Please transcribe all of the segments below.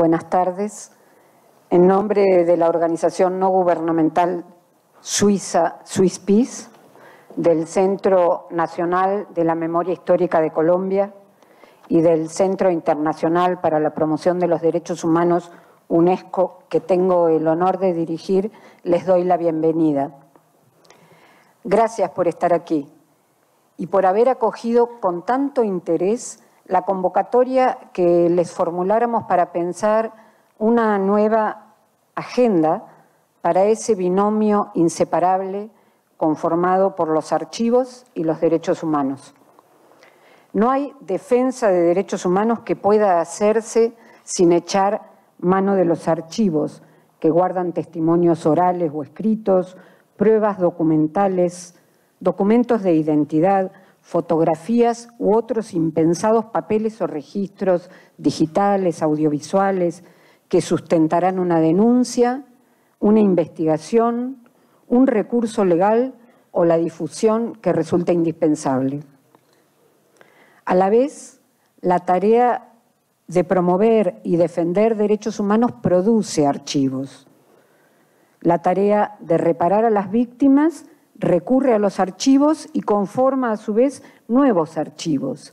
Buenas tardes. En nombre de la organización no gubernamental suiza Swiss Peace, del Centro Nacional de la Memoria Histórica de Colombia y del Centro Internacional para la Promoción de los Derechos Humanos UNESCO, que tengo el honor de dirigir, les doy la bienvenida. Gracias por estar aquí y por haber acogido con tanto interés la convocatoria que les formuláramos para pensar una nueva agenda para ese binomio inseparable conformado por los archivos y los derechos humanos. No hay defensa de derechos humanos que pueda hacerse sin echar mano de los archivos que guardan testimonios orales o escritos, pruebas documentales, documentos de identidad, fotografías u otros impensados papeles o registros digitales, audiovisuales, que sustentarán una denuncia, una investigación, un recurso legal o la difusión que resulta indispensable. A la vez, la tarea de promover y defender derechos humanos produce archivos. La tarea de reparar a las víctimas recurre a los archivos y conforma a su vez nuevos archivos.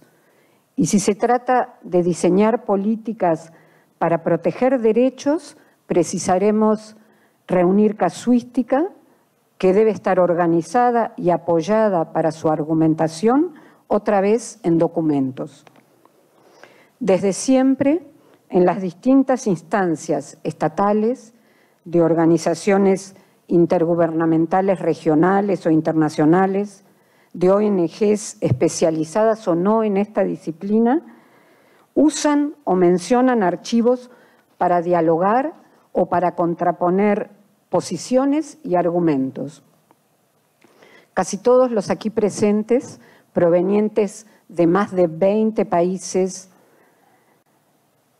Y si se trata de diseñar políticas para proteger derechos, precisaremos reunir casuística que debe estar organizada y apoyada para su argumentación otra vez en documentos. Desde siempre, en las distintas instancias estatales, de organizaciones intergubernamentales regionales o internacionales, de ONGs especializadas o no en esta disciplina, usan o mencionan archivos para dialogar o para contraponer posiciones y argumentos. Casi todos los aquí presentes, provenientes de más de 20 países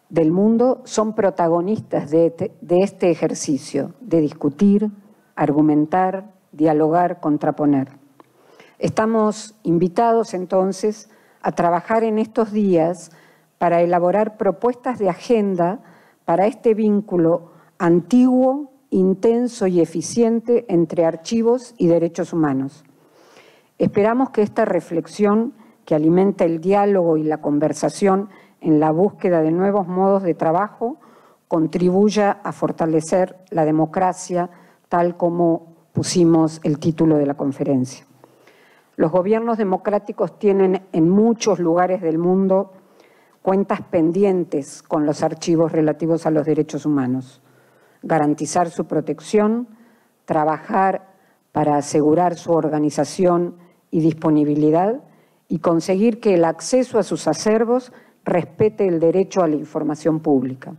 del mundo, son protagonistas de, este, este ejercicio de discutir, argumentar, dialogar, contraponer. Estamos invitados entonces a trabajar en estos días para elaborar propuestas de agenda para este vínculo antiguo, intenso y eficiente entre archivos y derechos humanos. Esperamos que esta reflexión que alimenta el diálogo y la conversación en la búsqueda de nuevos modos de trabajo contribuya a fortalecer la democracia, tal como pusimos el título de la conferencia. Los gobiernos democráticos tienen en muchos lugares del mundo cuentas pendientes con los archivos relativos a los derechos humanos, garantizar su protección, trabajar para asegurar su organización y disponibilidad y conseguir que el acceso a sus acervos respete el derecho a la información pública.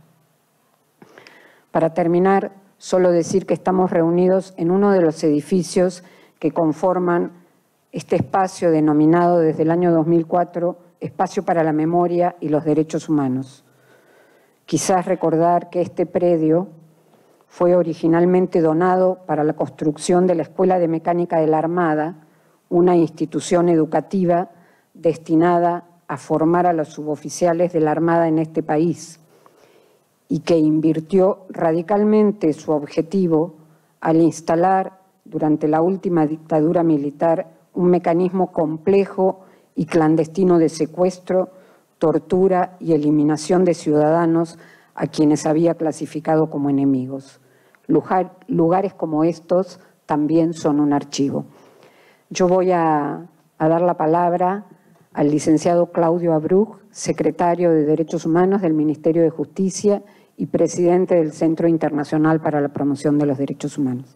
Para terminar, solo decir que estamos reunidos en uno de los edificios que conforman este espacio denominado desde el año 2004 Espacio para la Memoria y los Derechos Humanos. Quizás recordar que este predio fue originalmente donado para la construcción de la Escuela de Mecánica de la Armada, una institución educativa destinada a formar a los suboficiales de la Armada en este país y que invirtió radicalmente su objetivo al instalar durante la última dictadura militar un mecanismo complejo y clandestino de secuestro, tortura y eliminación de ciudadanos a quienes había clasificado como enemigos. lugares como estos también son un archivo. Yo voy a, a dar la palabra al licenciado Claudio Abrug, secretario de Derechos Humanos del Ministerio de Justicia y presidente del Centro Internacional para la Promoción de los Derechos Humanos.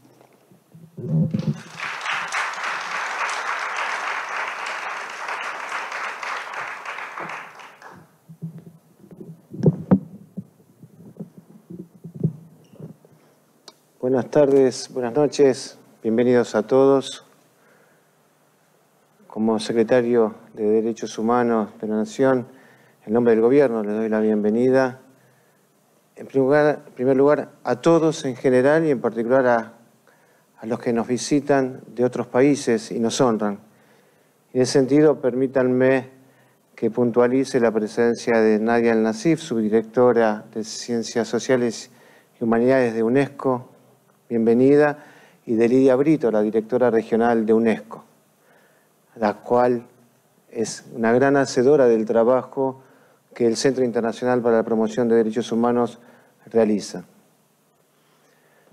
Buenas tardes, buenas noches, bienvenidos a todos. Como secretario de Derechos Humanos de la Nación, en nombre del Gobierno le doy la bienvenida en primer lugar, a todos en general y en particular a, a los que nos visitan de otros países y nos honran. En ese sentido, permítanme que puntualice la presencia de Nadia Al-Nasif, subdirectora de Ciencias Sociales y Humanidades de UNESCO, bienvenida, y de Lidia Brito, la directora regional de UNESCO, la cual es una gran hacedora del trabajo que el Centro Internacional para la Promoción de Derechos Humanos realiza.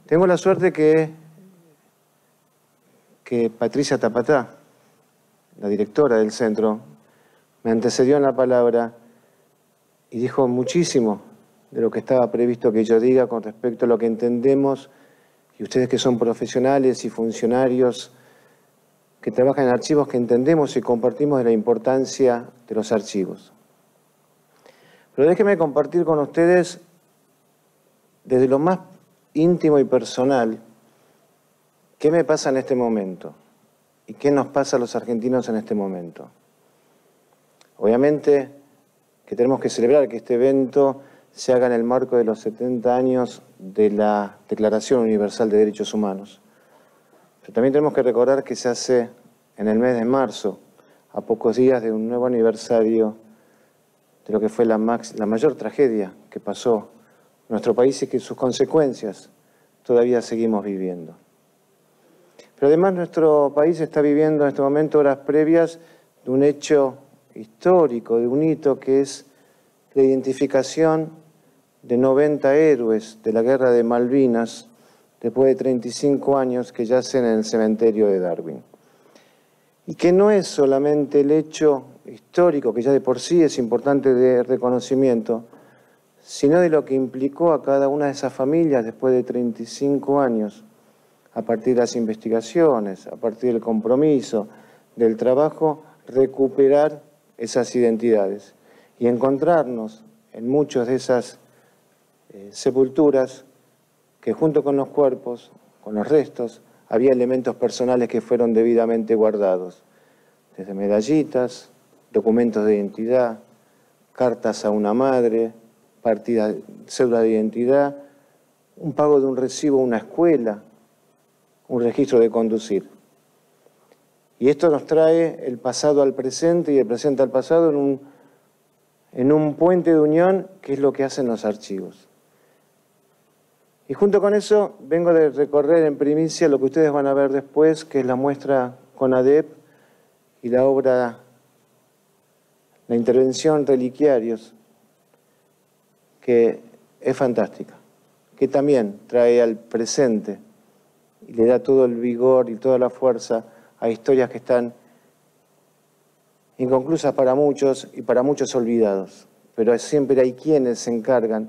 Tengo la suerte que, que Patricia Tapatá, la directora del centro, me antecedió en la palabra y dijo muchísimo de lo que estaba previsto que yo diga con respecto a lo que entendemos y ustedes que son profesionales y funcionarios que trabajan en archivos que entendemos y compartimos de la importancia de los archivos. Pero déjenme compartir con ustedes desde lo más íntimo y personal qué me pasa en este momento y qué nos pasa a los argentinos en este momento. Obviamente que tenemos que celebrar que este evento se haga en el marco de los 70 años de la Declaración Universal de Derechos Humanos. Pero también tenemos que recordar que se hace en el mes de marzo, a pocos días de un nuevo aniversario de lo que fue la, mayor tragedia que pasó nuestro país y que sus consecuencias todavía seguimos viviendo. Pero además nuestro país está viviendo en este momento horas previas de un hecho histórico, de un hito que es la identificación de 90 héroes de la guerra de Malvinas después de 35 años que yacen en el cementerio de Darwin. Y que no es solamente el hecho histórico, que ya de por sí es importante de reconocimiento, sino de lo que implicó a cada una de esas familias después de 35 años, a partir de las investigaciones, a partir del compromiso, del trabajo, recuperar esas identidades y encontrarnos en muchas de esas eh, sepulturas que junto con los cuerpos, con los restos, había elementos personales que fueron debidamente guardados, desde medallitas, documentos de identidad, cartas a una madre, partida cédula de identidad, un pago de un recibo a una escuela, un registro de conducir. Y esto nos trae el pasado al presente y el presente al pasado en un, en un puente de unión que es lo que hacen los archivos. Y junto con eso vengo de recorrer en primicia lo que ustedes van a ver después, que es la muestra con ADEP y la obra la intervención reliquiarios, que es fantástica, que también trae al presente y le da todo el vigor y toda la fuerza a historias que están inconclusas para muchos y para muchos olvidados. Pero siempre hay quienes se encargan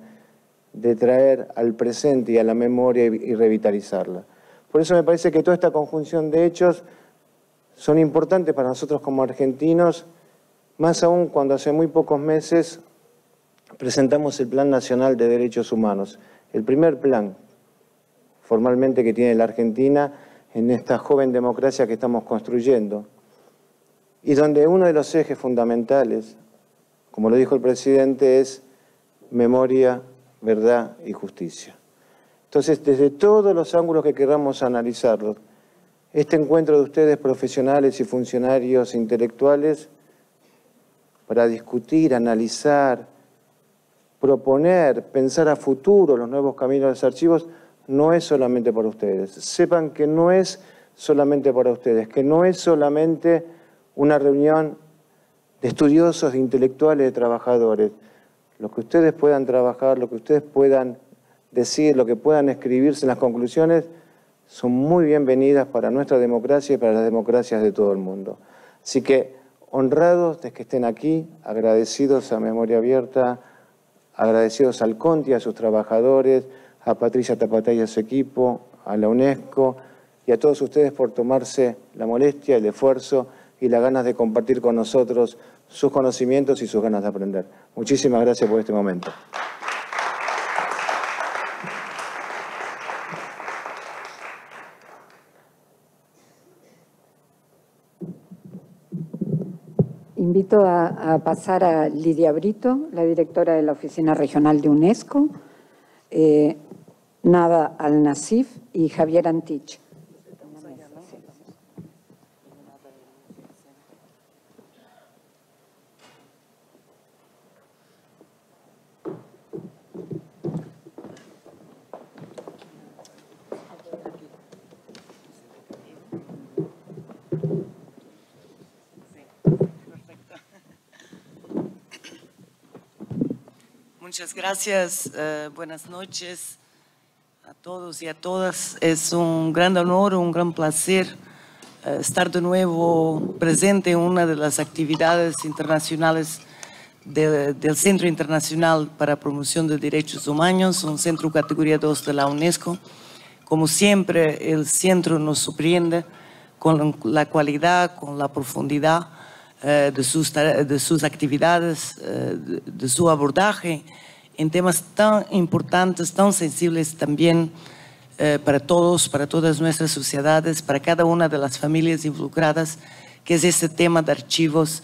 de traer al presente y a la memoria y revitalizarla. Por eso me parece que toda esta conjunción de hechos son importantes para nosotros como argentinos más aún cuando hace muy pocos meses presentamos el Plan Nacional de Derechos Humanos, el primer plan formalmente que tiene la Argentina en esta joven democracia que estamos construyendo, y donde uno de los ejes fundamentales, como lo dijo el presidente, es memoria, verdad y justicia. Entonces, desde todos los ángulos que queramos analizarlo, este encuentro de ustedes, profesionales y funcionarios intelectuales, para discutir, analizar, proponer, pensar a futuro los nuevos caminos de los archivos, no es solamente para ustedes. Sepan que no es solamente para ustedes, que no es solamente una reunión de estudiosos, de intelectuales, de trabajadores. Lo que ustedes puedan trabajar, lo que ustedes puedan decir, lo que puedan escribirse en las conclusiones, son muy bienvenidas para nuestra democracia y para las democracias de todo el mundo. Así que honrados de que estén aquí, agradecidos a Memoria Abierta, agradecidos al Conti, a sus trabajadores, a Patricia Tapatay y a su equipo, a la UNESCO y a todos ustedes por tomarse la molestia, el esfuerzo y las ganas de compartir con nosotros sus conocimientos y sus ganas de aprender. Muchísimas gracias por este momento. invito a, pasar a Lidia Brito, la directora de la Oficina Regional de UNESCO, eh, Nada Al-Nasif y Javier Antich. Muchas gracias. Eh, buenas noches a todos y a todas. Es un gran honor, un gran placer eh, estar de nuevo presente en una de las actividades internacionales del Centro Internacional para Promoción de Derechos Humanos, un centro categoría 2 de la UNESCO. Como siempre, el centro nos sorprende con la cualidad, con la profundidad eh, de, sus, actividades, eh, de, su abordaje en temas tan importantes, tan sensibles también eh, para todos, para todas nuestras sociedades, para cada una de las familias involucradas, que es este tema de archivos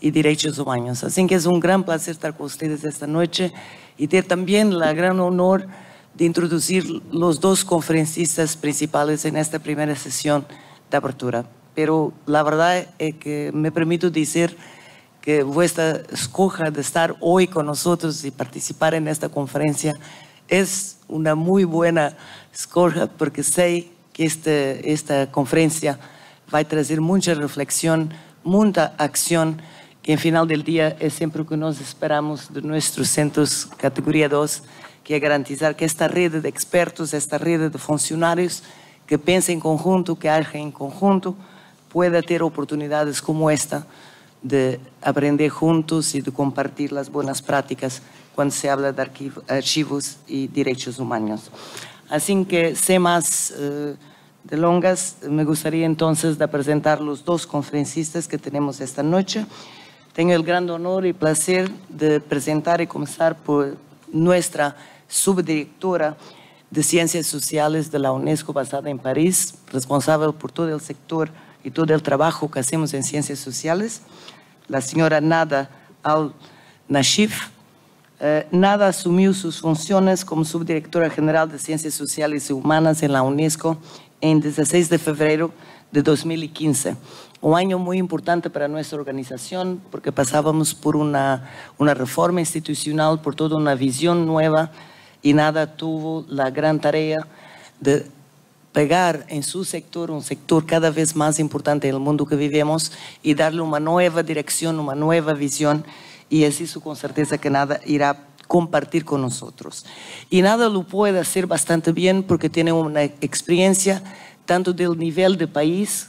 y derechos humanos. Así que es un gran placer estar con ustedes esta noche y tener también la gran honor de introducir los dos conferencistas principales en esta primera sesión de apertura pero la verdad es que me permito decir que vuestra escoja de estar hoy con nosotros y participar en esta conferencia es una muy buena escoja porque sé que este, esta conferencia va a traer mucha reflexión, mucha acción, que en final del día es siempre lo que nos esperamos de nuestros centros categoría 2, que es garantizar que esta red de expertos, esta red de funcionarios que piensen en conjunto, que hagan en conjunto, pueda tener oportunidades como esta de aprender juntos y de compartir las buenas prácticas cuando se habla de archivos y derechos humanos. Así que, sin más eh, delongas, me gustaría entonces de presentar los dos conferencistas que tenemos esta noche. Tengo el gran honor y placer de presentar y comenzar por nuestra subdirectora de Ciencias Sociales de la UNESCO basada en París, responsable por todo el sector y todo el trabajo que hacemos en ciencias sociales, la señora Nada al-Nashif, eh, Nada asumió sus funciones como subdirectora general de Ciencias Sociales y Humanas en la UNESCO en 16 de febrero de 2015. Un año muy importante para nuestra organización porque pasábamos por una, una reforma institucional, por toda una visión nueva y Nada tuvo la gran tarea de pegar en su sector, un sector cada vez más importante en el mundo que vivimos, y darle una nueva dirección, una nueva visión, y es eso con certeza que nada irá compartir con nosotros. Y nada lo puede hacer bastante bien porque tiene una experiencia tanto del nivel de país,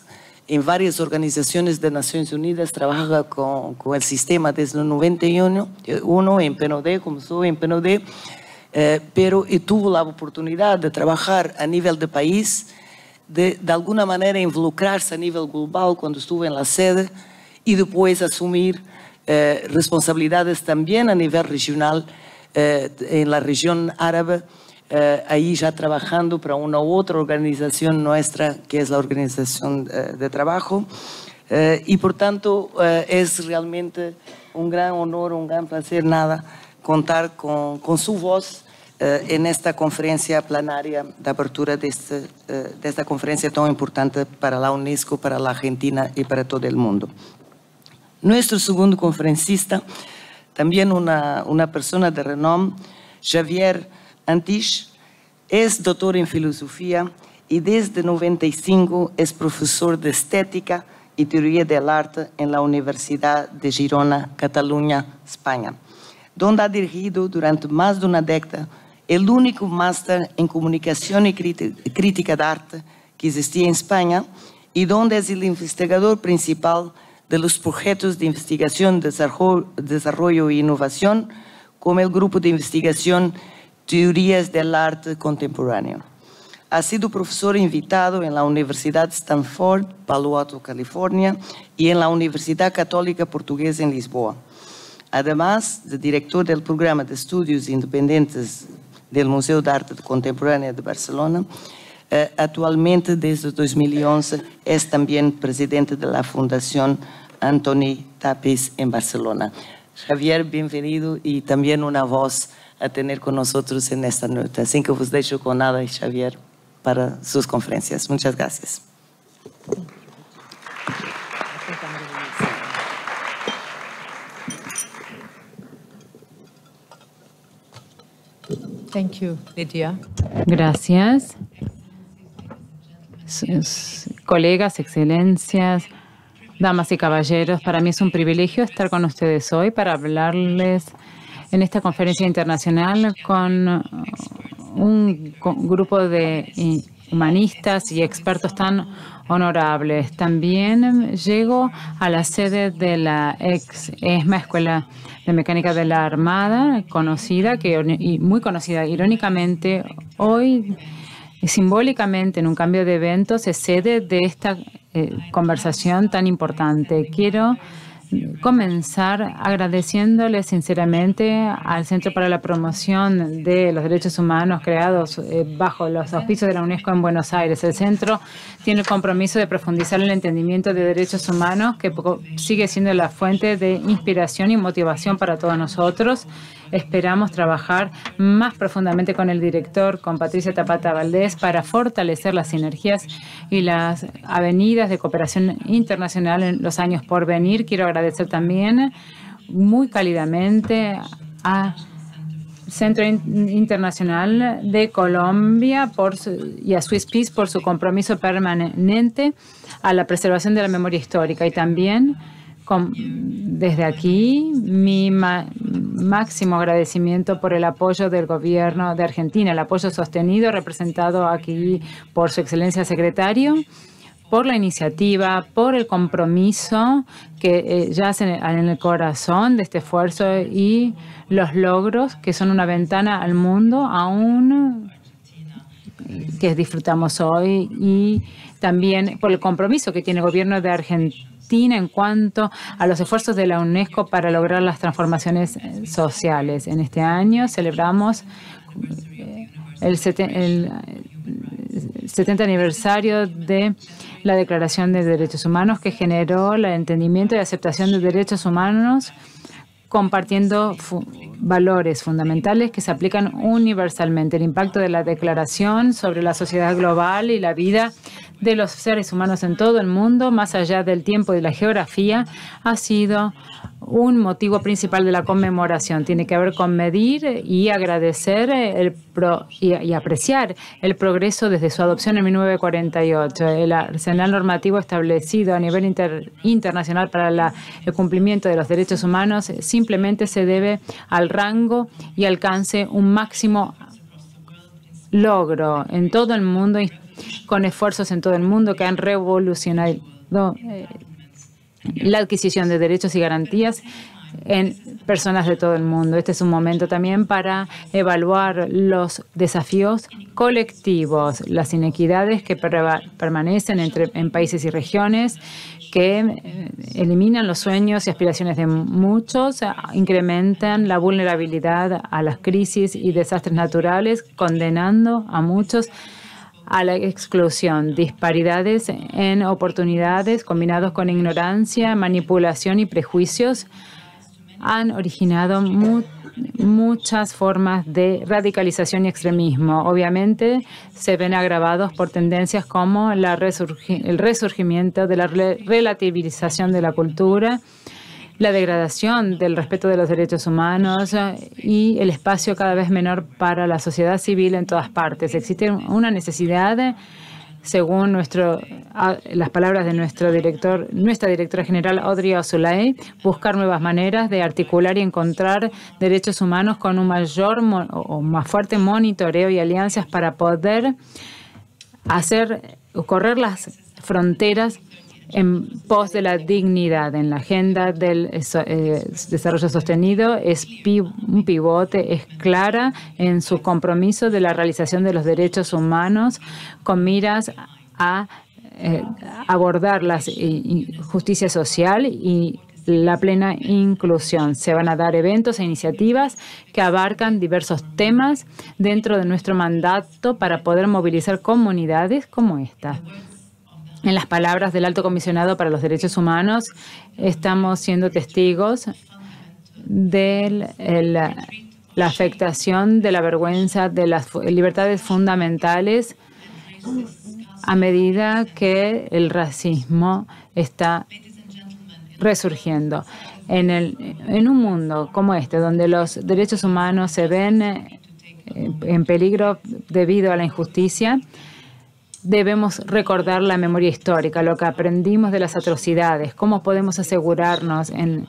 en varias organizaciones de Naciones Unidas, trabaja con, con el sistema desde el 91, uno en PNUD, como soy en PNUD, eh, pero y tuvo la oportunidad de trabajar a nivel de país, de, de alguna manera involucrarse a nivel global cuando estuvo en la sede y después asumir eh, responsabilidades también a nivel regional eh, en la región árabe, ahí ya trabajando para una u otra organización nuestra que es la Organización de Trabajo. y por tanto es realmente un gran honor, un gran placer, nada, contar con, su voz eh, en esta conferencia plenaria de apertura este, eh, de, esta conferencia tan importante para la UNESCO, para la Argentina y para todo el mundo. Nuestro segundo conferencista, también una, una persona de renombre, Javier Antich, es doctor en filosofía y desde 95 es profesor de estética y teoría del arte en la Universidad de Girona, Cataluña, España. donde ha dirigido durante mais de uma década é o único máster em Comunicação e crítica de arte que existia em Espanha, e onde é o investigador principal de los de investigação, desenvolvimento e inovação, como o grupo de investigação Teorias da Arte Contemporânea. Ha sido professor invitado en la Universidade Stanford, Palo Alto, California, e en la Universidade Católica Portuguesa en Lisboa. Además de director del programa de estudios independientes del Museo de Arte Contemporánea de Barcelona, eh, actualmente desde 2011 es también presidente de la Fundación Antoni Tapis en Barcelona. Javier, bienvenido y también una voz a tener con nosotros en esta noche. Así que os dejo con nada, Javier para sus conferencias. Muchas gracias. Thank you, Gracias. Sus colegas, excelencias, damas y caballeros, para mí es un privilegio estar con ustedes hoy para hablarles en esta conferencia internacional con un grupo de humanistas y expertos tan honorables. También llego a la sede de la ex ESMA, Escuela de Mecánica de la Armada, conocida que, y muy conocida. Irónicamente, hoy eh, simbólicamente en un cambio de evento se sede de esta eh, conversación tan importante. Quiero comenzar agradeciéndole sinceramente al Centro para la Promoción de los Derechos Humanos creados eh, bajo los auspicios de la UNESCO en Buenos Aires. El centro tiene el compromiso de profundizar el entendimiento de derechos humanos que sigue siendo la fuente de inspiración y motivación para todos nosotros Esperamos trabajar más profundamente con el director, con Patricia Tapata Valdés, para fortalecer las sinergias y las avenidas de cooperación internacional en los años por venir. Quiero agradecer también muy cálidamente a Centro Internacional de Colombia y a Swiss Peace por su compromiso permanente a la preservación de la memoria histórica y también desde aquí mi máximo agradecimiento por el apoyo del gobierno de Argentina, el apoyo sostenido representado aquí por su excelencia secretario por la iniciativa, por el compromiso que eh, ya yace en el corazón de este esfuerzo y los logros que son una ventana al mundo aún eh, que disfrutamos hoy y también por el compromiso que tiene el gobierno de Argentina en cuanto a los esfuerzos de la UNESCO para lograr las transformaciones eh, sociales. En este año celebramos eh, el, 70 eh, aniversario de la Declaración de Derechos Humanos que generó el entendimiento y aceptación de derechos humanos compartiendo valores fundamentales que se aplican universalmente. El impacto de la declaración sobre la sociedad global y la vida de los seres humanos en todo el mundo, más allá del tiempo y de la geografía, ha sido un motivo principal de la conmemoración. Tiene que ver con medir y agradecer el y, apreciar el progreso desde su adopción en 1948. El arsenal normativo establecido a nivel internacional para el cumplimiento de los derechos humanos simplemente se debe al rango y alcance un máximo logro en todo el mundo, con esfuerzos en todo el mundo que han revolucionado eh, la adquisición de derechos y garantías en personas de todo el mundo. Este es un momento también para evaluar los desafíos colectivos, las inequidades que permanecen entre, en países y regiones, que eh, eliminan los sueños y aspiraciones de muchos, incrementan la vulnerabilidad a las crisis y desastres naturales, condenando a muchos a la exclusión, disparidades en oportunidades combinados con ignorancia, manipulación y prejuicios han originado muchas formas de radicalización y extremismo. Obviamente se ven agravados por tendencias como la el resurgimiento de la relativización de la cultura, la degradación del respeto de los derechos humanos eh, y el espacio cada vez menor para la sociedad civil en todas partes. Existe una necesidad según nuestro, las palabras de nuestro director, nuestra directora general Audrey Ozulay, buscar nuevas maneras de articular y encontrar derechos humanos con un mayor o más fuerte monitoreo y alianzas para poder hacer correr las fronteras en pos de la dignidad. En la agenda del eh, eh, desarrollo sostenido es un pivote, es clara en su compromiso de la realización de los derechos humanos con miras a eh, abordar la justicia social y la plena inclusión. Se van a dar eventos e iniciativas que abarcan diversos temas dentro de nuestro mandato para poder movilizar comunidades como esta. En las palabras del alto comisionado para los derechos humanos, estamos siendo testigos de la, afectación de la vergüenza de las libertades fundamentales a medida que el racismo está resurgiendo. en un mundo como este, donde los derechos humanos se ven eh, en peligro debido a la injusticia, debemos recordar la memoria histórica, lo que aprendimos de las atrocidades, cómo podemos asegurarnos en,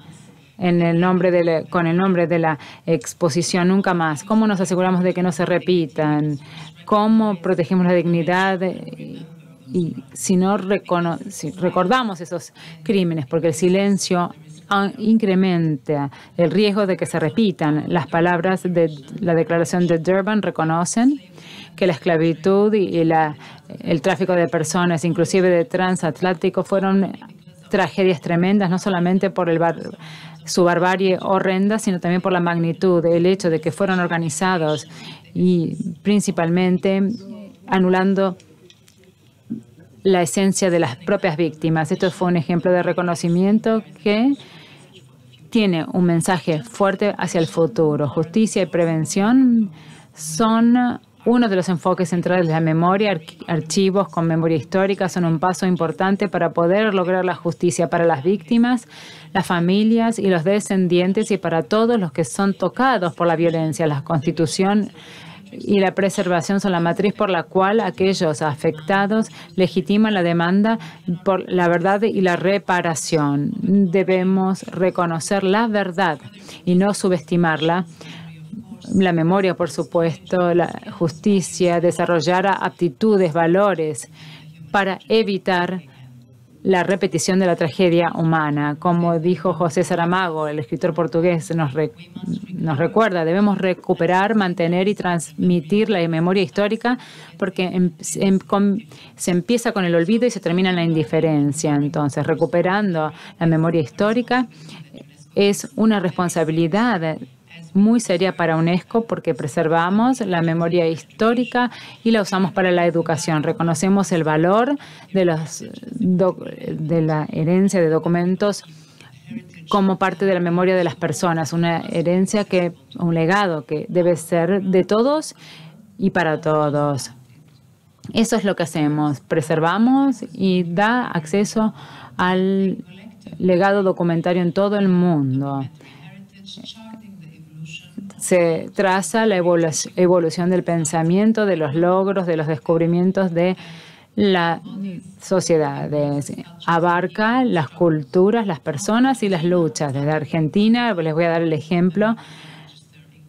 el nombre de con el nombre de la exposición nunca más, cómo nos aseguramos de que no se repitan, cómo protegemos la dignidad eh, y, si no recordamos esos crímenes, porque el silencio incrementa el riesgo de que se repitan. Las palabras de la declaración de Durban reconocen que la esclavitud y el tráfico de personas, inclusive de transatlántico, fueron tragedias tremendas, no solamente por el su barbarie horrenda, sino también por la magnitud, el hecho de que fueron organizados y principalmente anulando la esencia de las propias víctimas. Esto fue un ejemplo de reconocimiento que tiene un mensaje fuerte hacia el futuro. Justicia y prevención son uno de los enfoques centrales de la memoria, archivos con memoria histórica son un paso importante para poder lograr la justicia para las víctimas, las familias y los descendientes y para todos los que son tocados por la violencia. La Constitución y la preservación son la matriz por la cual aquellos afectados legitiman la demanda por la verdad y la reparación. Debemos reconocer la verdad y no subestimarla la memoria, por supuesto, la justicia, desarrollar aptitudes, valores para evitar la repetición de la tragedia humana. Como dijo José Saramago, el escritor portugués, nos, nos recuerda, debemos recuperar, mantener y transmitir la memoria histórica porque em, em, se empieza con el olvido y se termina en la indiferencia. Entonces, recuperando la memoria histórica es una responsabilidad muy seria para UNESCO porque preservamos la memoria histórica y la usamos para la educación. Reconocemos el valor de, los de la herencia de documentos como parte de la memoria de las personas, una herencia que, un legado que debe ser de todos y para todos. Eso es lo que hacemos, preservamos y da acceso al legado documentario en todo el mundo se traza la evolución del pensamiento, de los logros, de los descubrimientos de la sociedad. Abarca las culturas, las personas y las luchas. Desde Argentina, les voy a dar el ejemplo,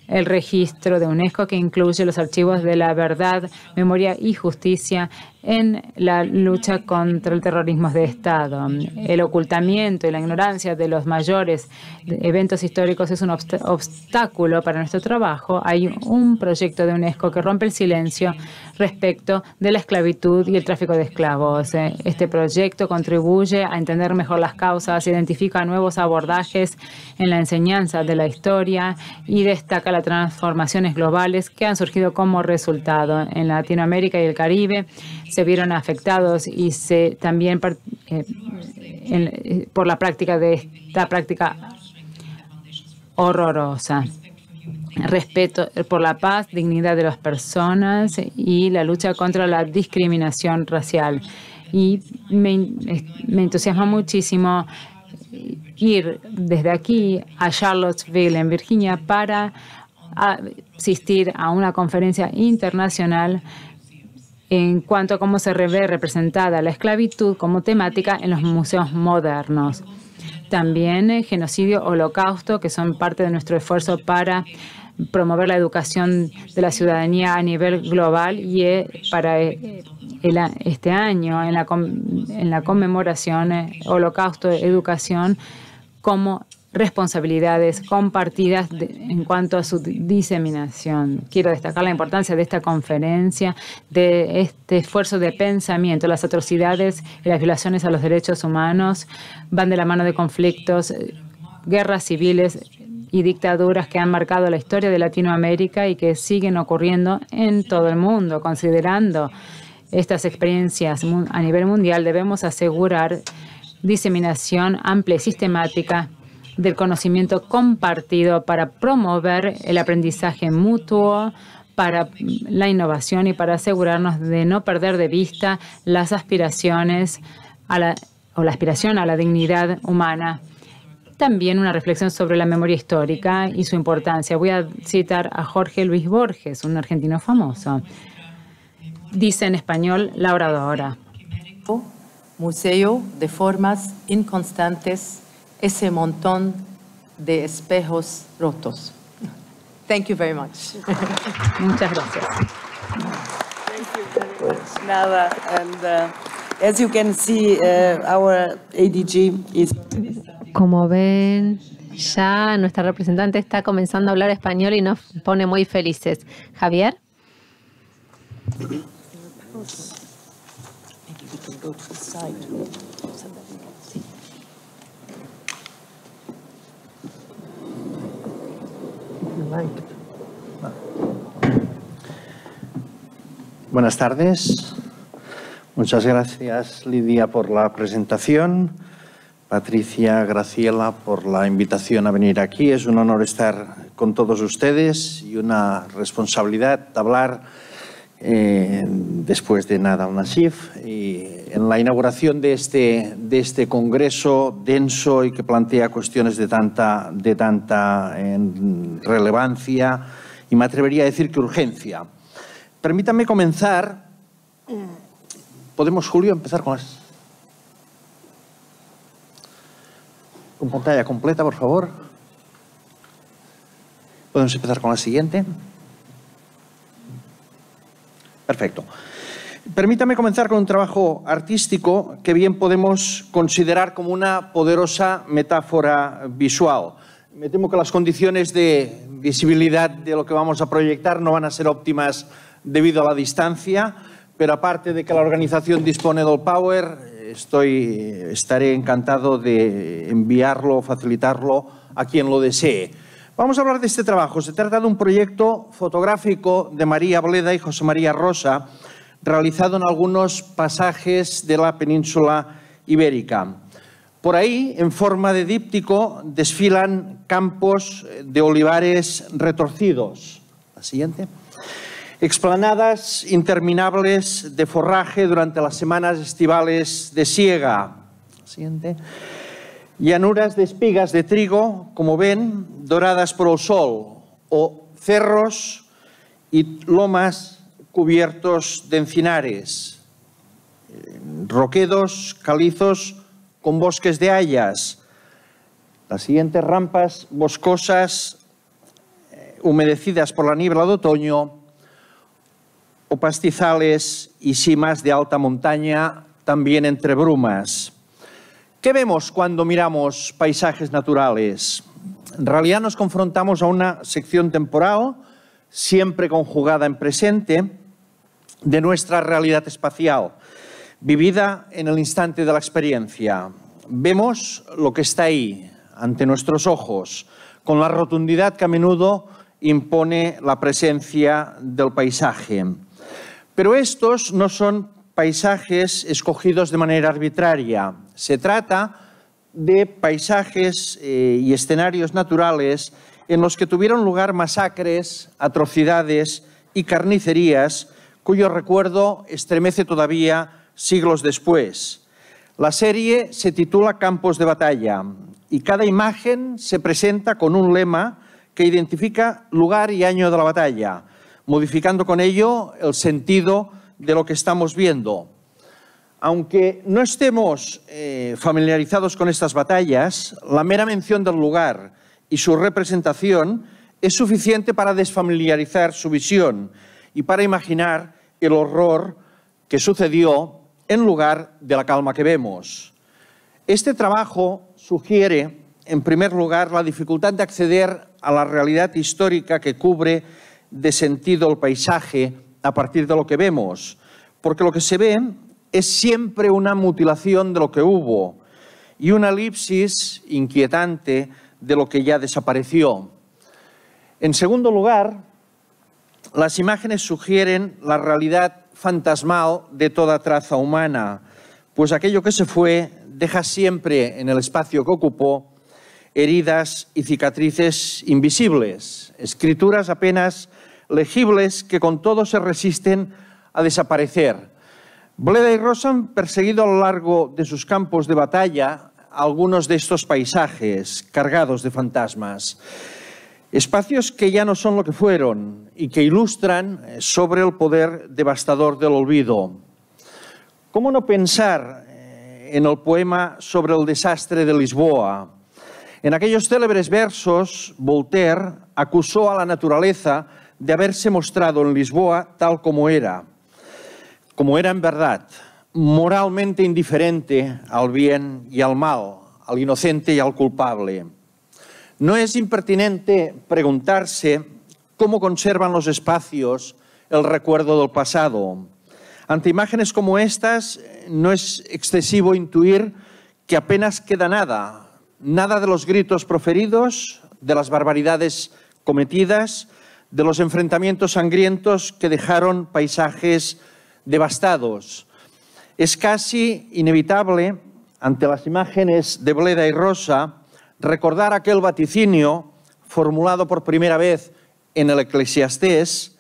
el registro de UNESCO que incluye los archivos de la verdad, memoria y justicia, en la lucha contra el terrorismo de Estado. El ocultamiento y la ignorancia de los mayores eventos históricos es un obstáculo para nuestro trabajo. Hay un proyecto de UNESCO que rompe el silencio respecto de la esclavitud y el tráfico de esclavos. Eh, este proyecto contribuye a entender mejor las causas, identifica nuevos abordajes en la enseñanza de la historia y destaca las transformaciones globales que han surgido como resultado en Latinoamérica y el Caribe se vieron afectados y se también eh, eh, por la práctica de esta práctica horrorosa. Respeto por la paz, dignidad de las personas y la lucha contra la discriminación racial. Y me, me entusiasma muchísimo ir desde aquí a Charlottesville, en Virginia, para asistir a una conferencia internacional en cuanto a cómo se ve representada la esclavitud como temática en los museos modernos. También eh, genocidio, holocausto, que son parte de nuestro esfuerzo para promover la educación de la ciudadanía a nivel global y eh, para eh, este año, en la, en la conmemoración, holocausto, educación, como responsabilidades compartidas en cuanto a su diseminación. Quiero destacar la importancia de esta conferencia, de este esfuerzo de pensamiento. Las atrocidades y las violaciones a los derechos humanos van de la mano de conflictos, eh, guerras civiles y dictaduras que han marcado la historia de Latinoamérica y que siguen ocurriendo en todo el mundo. Considerando estas experiencias a nivel mundial, debemos asegurar diseminación amplia y sistemática del conocimiento compartido para promover el aprendizaje mutuo, para la innovación y para asegurarnos de no perder de vista las aspiraciones a o la aspiración a la dignidad humana. También una reflexión sobre la memoria histórica y su importancia. Voy a citar a Jorge Luis Borges, un argentino famoso. Dice en español la oradora. Museo de formas inconstantes ese montón de espejos rotos. Thank you very much. Muchas gracias. Thank And uh, as you can see, uh, our ADG is. Como ven, ya nuestra representante está comenzando a hablar español y nos pone muy felices. Javier. Buenas tardes. Muchas gracias, Lidia, por la presentación. Patricia Graciela, por la invitación a venir aquí. Es un honor estar con todos ustedes y una responsabilidad hablar eh, después de nada una Y en la inauguración de este, de este congreso denso y que plantea cuestiones de tanta, de tanta relevancia y me atrevería a decir que urgencia. Permítanme comenzar. ¿Podemos, Julio, empezar con las... Con pantalla completa, por favor. Podemos empezar con la siguiente. Perfecto. Permítame comenzar con un trabajo artístico que bien podemos considerar como una poderosa metáfora visual. Me temo que las condiciones de visibilidad de lo que vamos a proyectar no van a ser óptimas debido a la distancia, pero aparte de que la organización dispone del Power, estoy, estaré encantado de enviarlo, facilitarlo a quien lo desee. Vamos a hablar de este trabajo. Se trata de un proyecto fotográfico de María Bleda y José María Rosa, realizado en algunos pasajes de la península ibérica. Por ahí, en forma de díptico, desfilan campos de olivares retorcidos. La siguiente. Explanadas interminables de forraje durante las semanas estivales de siega. La siguiente Llanuras de espigas de trigo, como ven, doradas por el sol, o cerros y lomas cubiertos de encinares, eh, roquedos, calizos con bosques de hayas. Las siguientes rampas boscosas eh, humedecidas por la niebla de otoño o pastizales y simas de alta montaña también entre brumas. ¿Qué vemos cuando miramos paisajes naturales? En realidad nos confrontamos a una sección temporal, siempre conjugada en presente, de nuestra realidad espacial, vivida en el instante de la experiencia. Vemos lo que está ahí, ante nuestros ojos, con la rotundidad que a menudo impone la presencia del paisaje. Pero estos no son paisajes escogidos de manera arbitraria. Se trata de paisajes eh, y escenarios naturales en los que tuvieron lugar masacres, atrocidades y carnicerías cuyo recuerdo estremece todavía siglos después. La serie se titula Campos de batalla y cada imagen se presenta con un lema que identifica lugar y año de la batalla, modificando con ello el sentido de lo que estamos viendo. Aunque no estemos eh, familiarizados con estas batallas, la mera mención del lugar y su representación es suficiente para desfamiliarizar su visión y para imaginar el horror que sucedió en lugar de la calma que vemos. Este trabajo sugiere, en primer lugar, la dificultad de acceder a la realidad histórica que cubre de sentido el paisaje a partir de lo que vemos, porque lo que se ve es siempre una mutilación de lo que hubo y una elipsis inquietante de lo que ya desapareció. En segundo lugar, las imágenes sugieren la realidad fantasmal de toda traza humana, pues aquello que se fue deja siempre en el espacio que ocupó heridas y cicatrices invisibles, escrituras apenas legibles que con todo se resisten a desaparecer. Bleda y Rosa han perseguido a lo largo de sus campos de batalla algunos de estos paisajes cargados de fantasmas. Espacios que ya no son lo que fueron y que ilustran sobre el poder devastador del olvido. ¿Cómo no pensar eh, en el poema sobre el desastre de Lisboa? En aquellos célebres versos, Voltaire acusó a la naturaleza de haberse mostrado en Lisboa tal como era, como era en verdad, moralmente indiferente al bien y al mal, al inocente y al culpable. No es impertinente preguntarse cómo conservan los espacios el recuerdo del pasado. Ante imágenes como estas no es excesivo intuir que apenas queda nada, nada de los gritos proferidos, de las barbaridades cometidas, de los enfrentamientos sangrientos que dejaron paisajes devastados. Es casi inevitable, ante las imágenes de Bleda y Rosa, recordar aquel vaticinio formulado por primera vez en el Eclesiastés,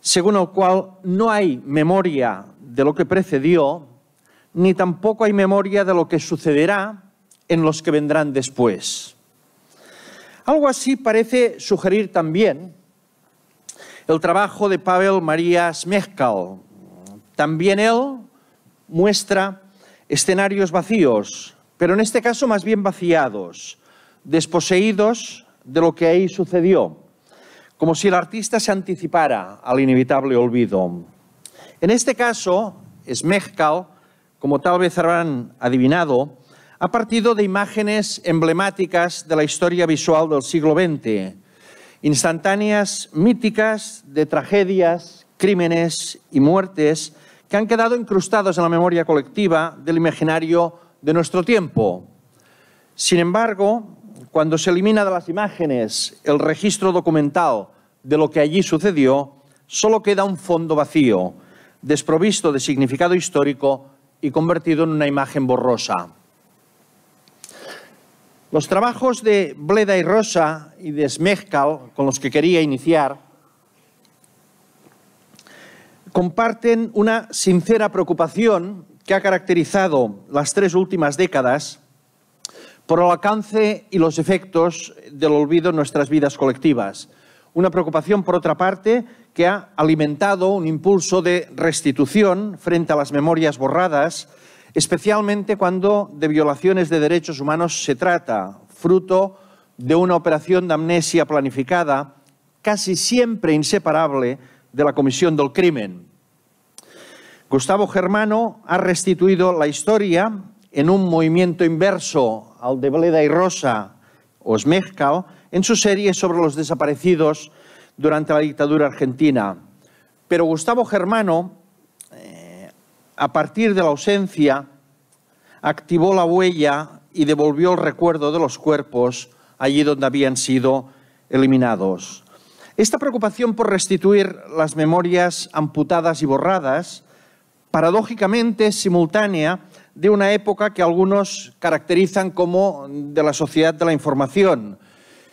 según el cual no hay memoria de lo que precedió, ni tampoco hay memoria de lo que sucederá en los que vendrán después. Algo así parece sugerir también el trabajo de Pavel María Mezcal También él muestra escenarios vacíos, pero en este caso más bien vaciados, desposeídos de lo que ahí sucedió, como si el artista se anticipara al inevitable olvido. En este caso, Smejkal, como tal vez habrán adivinado, ha partido de imágenes emblemáticas de la historia visual del siglo XX, instantáneas míticas de tragedias, crímenes y muertes que han quedado incrustadas en la memoria colectiva del imaginario de nuestro tiempo. Sin embargo, cuando se elimina de las imágenes el registro documental de lo que allí sucedió, solo queda un fondo vacío, desprovisto de significado histórico y convertido en una imagen borrosa. Los trabajos de Bleda y Rosa y de Smejkal, con los que quería iniciar, comparten una sincera preocupación que ha caracterizado las tres últimas décadas por el alcance y los efectos del olvido en nuestras vidas colectivas. Una preocupación, por otra parte, que ha alimentado un impulso de restitución frente a las memorias borradas especialmente cuando de violaciones de derechos humanos se trata, fruto de una operación de amnesia planificada, casi siempre inseparable de la comisión del crimen. Gustavo Germano ha restituido la historia en un movimiento inverso al de Bleda y Rosa Smejkal, en su serie sobre los desaparecidos durante la dictadura argentina. Pero Gustavo Germano a partir de la ausencia, activó la huella y devolvió el recuerdo de los cuerpos allí donde habían sido eliminados. Esta preocupación por restituir las memorias amputadas y borradas, paradójicamente simultánea de una época que algunos caracterizan como de la sociedad de la información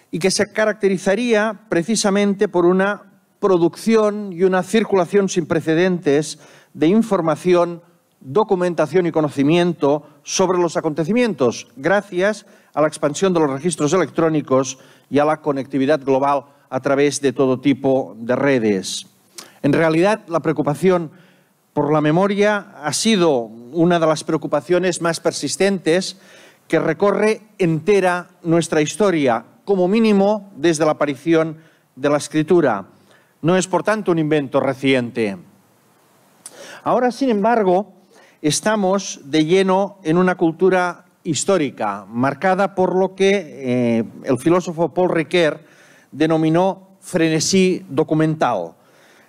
y que se caracterizaría precisamente por una producción y una circulación sin precedentes de información, documentación y conocimiento sobre los acontecimientos, gracias a la expansión de los registros electrónicos y a la conectividad global a través de todo tipo de redes. En realidad, la preocupación por la memoria ha sido una de las preocupaciones más persistentes que recorre entera nuestra historia, como mínimo desde la aparición de la escritura. No es, por tanto, un invento reciente. Ahora, sin embargo, estamos de lleno en una cultura histórica, marcada por lo que eh, el filósofo Paul Ricoeur denominó frenesí documental.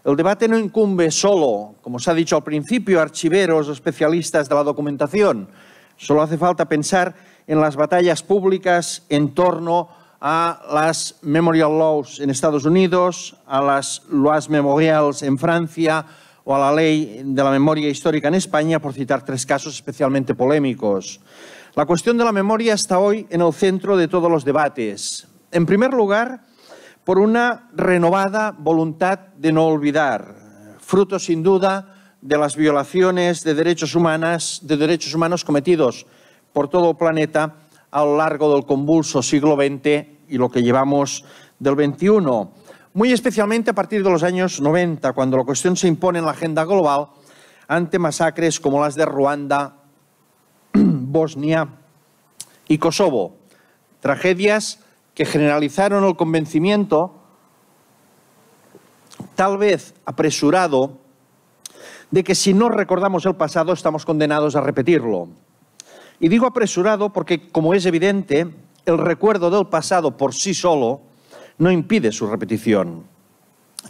El debate no incumbe solo, como se ha dicho al principio, archiveros o especialistas de la documentación. Solo hace falta pensar en las batallas públicas en torno a las Memorial Laws en Estados Unidos, a las Lois Memorials en Francia, o a la ley de la memoria histórica en España, por citar tres casos especialmente polémicos. La cuestión de la memoria está hoy en el centro de todos los debates. En primer lugar, por una renovada voluntad de no olvidar, fruto sin duda de las violaciones de derechos, humanas, de derechos humanos cometidos por todo el planeta a lo largo del convulso siglo XX y lo que llevamos del XXI muy especialmente a partir de los años 90, cuando la cuestión se impone en la agenda global ante masacres como las de Ruanda, Bosnia y Kosovo, tragedias que generalizaron el convencimiento, tal vez apresurado, de que si no recordamos el pasado estamos condenados a repetirlo. Y digo apresurado porque, como es evidente, el recuerdo del pasado por sí solo no impide su repetición.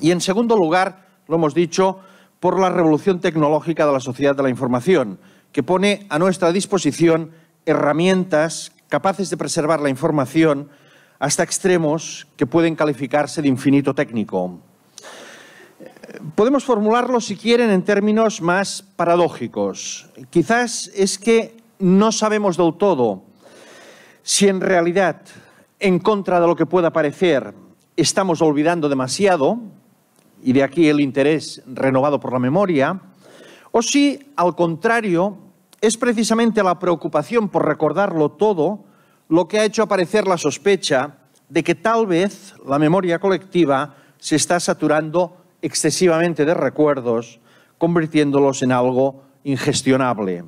Y en segundo lugar, lo hemos dicho, por la revolución tecnológica de la sociedad de la información, que pone a nuestra disposición herramientas capaces de preservar la información hasta extremos que pueden calificarse de infinito técnico. Podemos formularlo, si quieren, en términos más paradójicos. Quizás es que no sabemos del todo si en realidad en contra de lo que pueda parecer, estamos olvidando demasiado, y de aquí el interés renovado por la memoria, o si, al contrario, es precisamente la preocupación por recordarlo todo lo que ha hecho aparecer la sospecha de que tal vez la memoria colectiva se está saturando excesivamente de recuerdos, convirtiéndolos en algo ingestionable.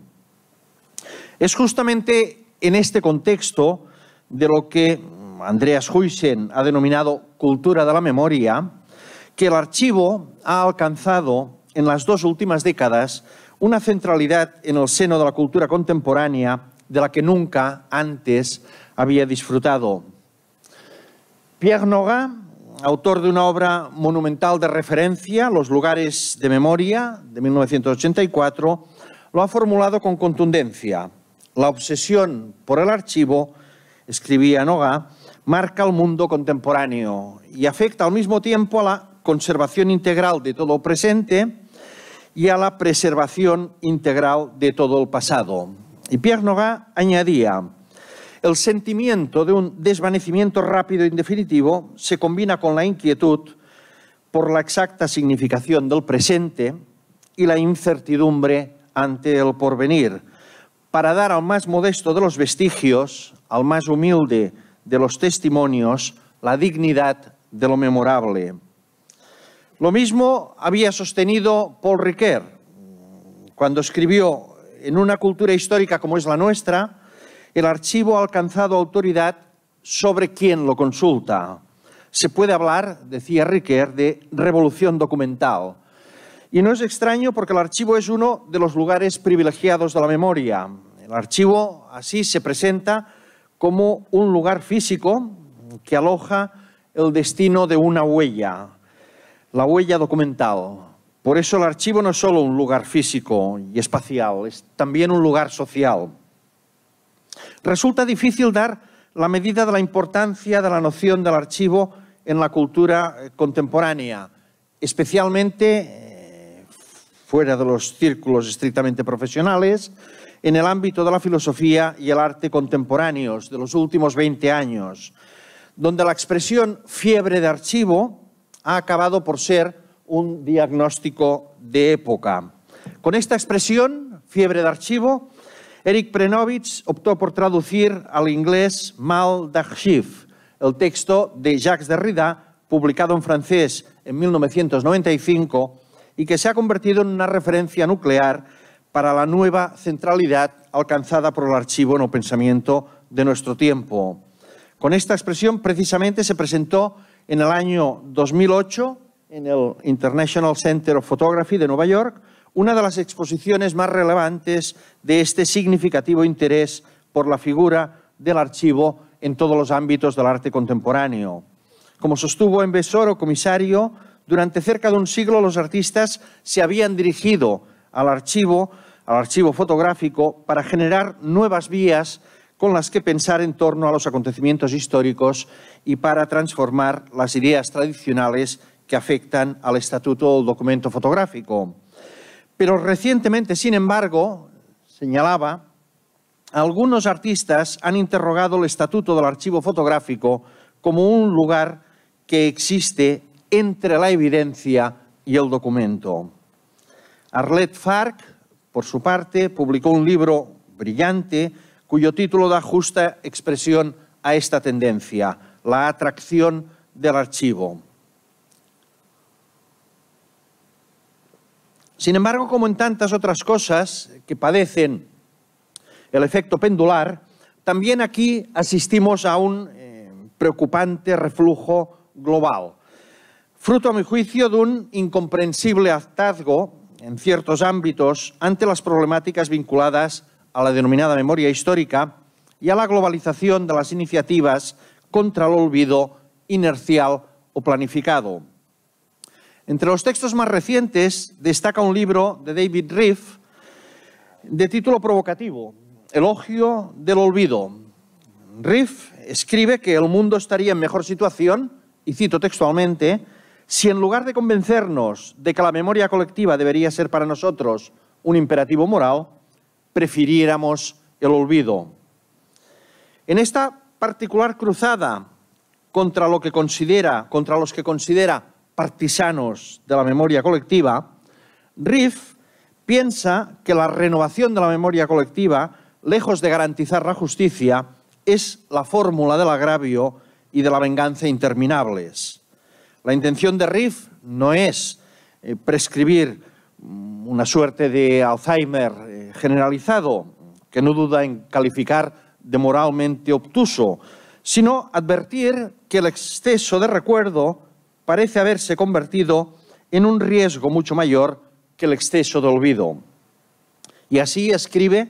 Es justamente en este contexto de lo que Andreas Huysen ha denominado cultura de la memoria, que el archivo ha alcanzado en las dos últimas décadas una centralidad en el seno de la cultura contemporánea de la que nunca antes había disfrutado. Pierre Noga, autor de una obra monumental de referencia, Los lugares de memoria, de 1984, lo ha formulado con contundencia. La obsesión por el archivo, escribía Noga, marca el mundo contemporáneo y afecta al mismo tiempo a la conservación integral de todo el presente y a la preservación integral de todo el pasado. Y Pierre añadía, el sentimiento de un desvanecimiento rápido e indefinitivo se combina con la inquietud por la exacta significación del presente y la incertidumbre ante el porvenir, para dar al más modesto de los vestigios, al más humilde, de los testimonios la dignidad de lo memorable. Lo mismo había sostenido Paul Riquet mm, cuando escribió en una cultura histórica como es la nuestra, el archivo ha alcanzado autoridad sobre quien lo consulta. Se puede hablar, decía Riquet, de revolución documental. Y no es extraño porque el archivo es uno de los lugares privilegiados de la memoria. El archivo así se presenta como un lugar físico que aloja el destino de una huella, la huella documental. Por eso el archivo no es solo un lugar físico y espacial, es también un lugar social. Resulta difícil dar la medida de la importancia de la noción del archivo en la cultura eh, contemporánea, especialmente eh, fuera de los círculos estrictamente profesionales, en el ámbito de la filosofía y el arte contemporáneos de los últimos 20 años, donde la expresión fiebre de archivo ha acabado por ser un diagnóstico de época. Con esta expresión, fiebre de archivo, Eric Prenovich optó por traducir al inglés Mal d'archiv, el texto de Jacques Derrida, publicado en francés en 1995 y que se ha convertido en una referencia nuclear para la nueva centralidad alcanzada por el archivo en el pensamiento de nuestro tiempo. Con esta expresión precisamente se presentó en el año 2008 en el International Center of Photography de Nueva York una de las exposiciones más relevantes de este significativo interés por la figura del archivo en todos los ámbitos del arte contemporáneo. Como sostuvo en Besoro, comisario, durante cerca de un siglo los artistas se habían dirigido al archivo, fotográfico, para generar nuevas vías con las que pensar en torno a los acontecimientos históricos y para transformar las ideas tradicionales que afectan al estatuto del documento fotográfico. Pero recientemente, sin embargo, señalaba, algunos artistas han interrogado el estatuto del archivo fotográfico como un lugar que existe entre la evidencia y el documento. Arlette Farc, por su parte, publicó un libro brillante cuyo título da justa expresión a esta tendencia, la atracción del archivo. Sin embargo, como en tantas otras cosas que padecen el efecto pendular, también aquí asistimos a un eh, preocupante reflujo global, fruto a mi juicio de un incomprensible hartazgo en ciertos ámbitos ante las problemáticas vinculadas a la denominada memoria histórica y a la globalización de las iniciativas contra el olvido inercial o planificado. Entre los textos más recientes destaca un libro de David Riff de título provocativo, Elogio del Olvido. Riff escribe que el mundo estaría en mejor situación, y cito textualmente, si en lugar de convencernos de que la memoria colectiva debería ser para nosotros un imperativo moral, prefiriéramos el olvido. En esta particular cruzada contra lo que considera, contra los que considera partisanos de la memoria colectiva, Riff piensa que la renovación de la memoria colectiva, lejos de garantizar la justicia, es la fórmula del agravio y de la venganza interminables. La intención de Riff no es eh, prescribir una suerte de Alzheimer eh, generalizado, que no duda en calificar de moralmente obtuso, sino advertir que el exceso de recuerdo parece haberse convertido en un riesgo mucho mayor que el exceso de olvido. Y así escribe,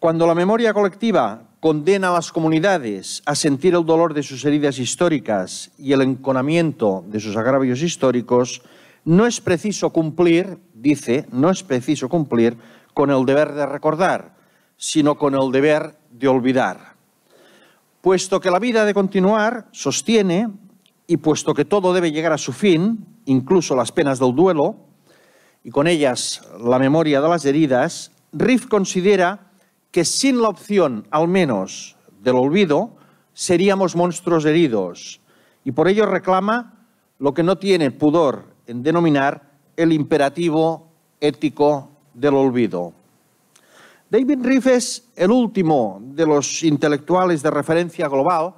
cuando la memoria colectiva condena a las comunidades a sentir el dolor de sus heridas históricas y el enconamiento de sus agravios históricos, no es preciso cumplir, dice, no es preciso cumplir con el deber de recordar, sino con el deber de olvidar. Puesto que la vida de continuar, sostiene, y puesto que todo debe llegar a su fin, incluso las penas del duelo, y con ellas la memoria de las heridas, Riff considera que sin la opción, al menos, del olvido, seríamos monstruos heridos. Y por ello reclama lo que no tiene pudor en denominar el imperativo ético del olvido. David Riff es el último de los intelectuales de referencia global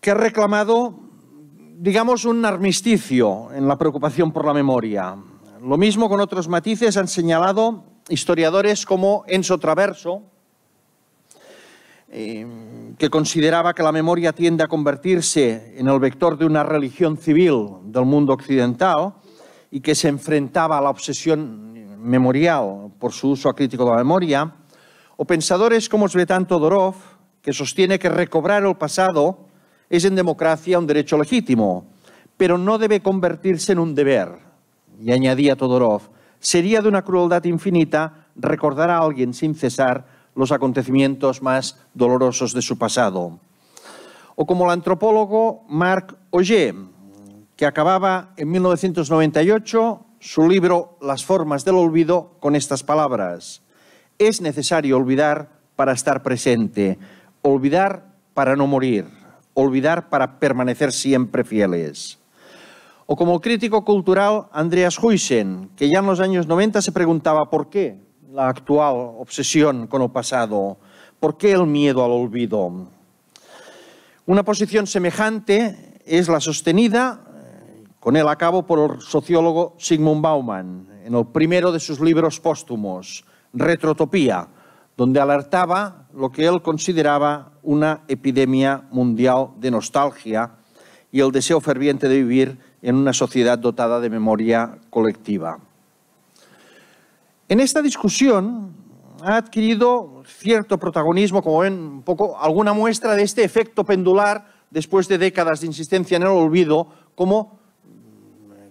que ha reclamado, digamos, un armisticio en la preocupación por la memoria. Lo mismo con otros matices han señalado historiadores como Enzo Traverso, eh, que consideraba que la memoria tiende a convertirse en el vector de una religión civil del mundo occidental y que se enfrentaba a la obsesión memorial por su uso crítico de la memoria, o pensadores como Svetan Todorov, que sostiene que recobrar el pasado es en democracia un derecho legítimo, pero no debe convertirse en un deber. Y añadía Todorov, sería de una crueldad infinita recordar a alguien sin cesar los acontecimientos más dolorosos de su pasado. O como el antropólogo Marc Auger, que acababa en 1998 su libro Las formas del olvido con estas palabras. Es necesario olvidar para estar presente, olvidar para no morir, olvidar para permanecer siempre fieles. O como crítico cultural Andreas Huysen, que ya en los años 90 se preguntaba por qué la actual obsesión con el pasado, por qué el miedo al olvido. Una posición semejante es la sostenida, eh, con él a cabo, por el sociólogo Sigmund Bauman, en el primero de sus libros póstumos, Retrotopía, donde alertaba lo que él consideraba una epidemia mundial de nostalgia y el deseo ferviente de vivir en una sociedad dotada de memoria colectiva. En esta discusión ha adquirido cierto protagonismo, como ven, un poco alguna muestra de este efecto pendular después de décadas de insistencia en el olvido, como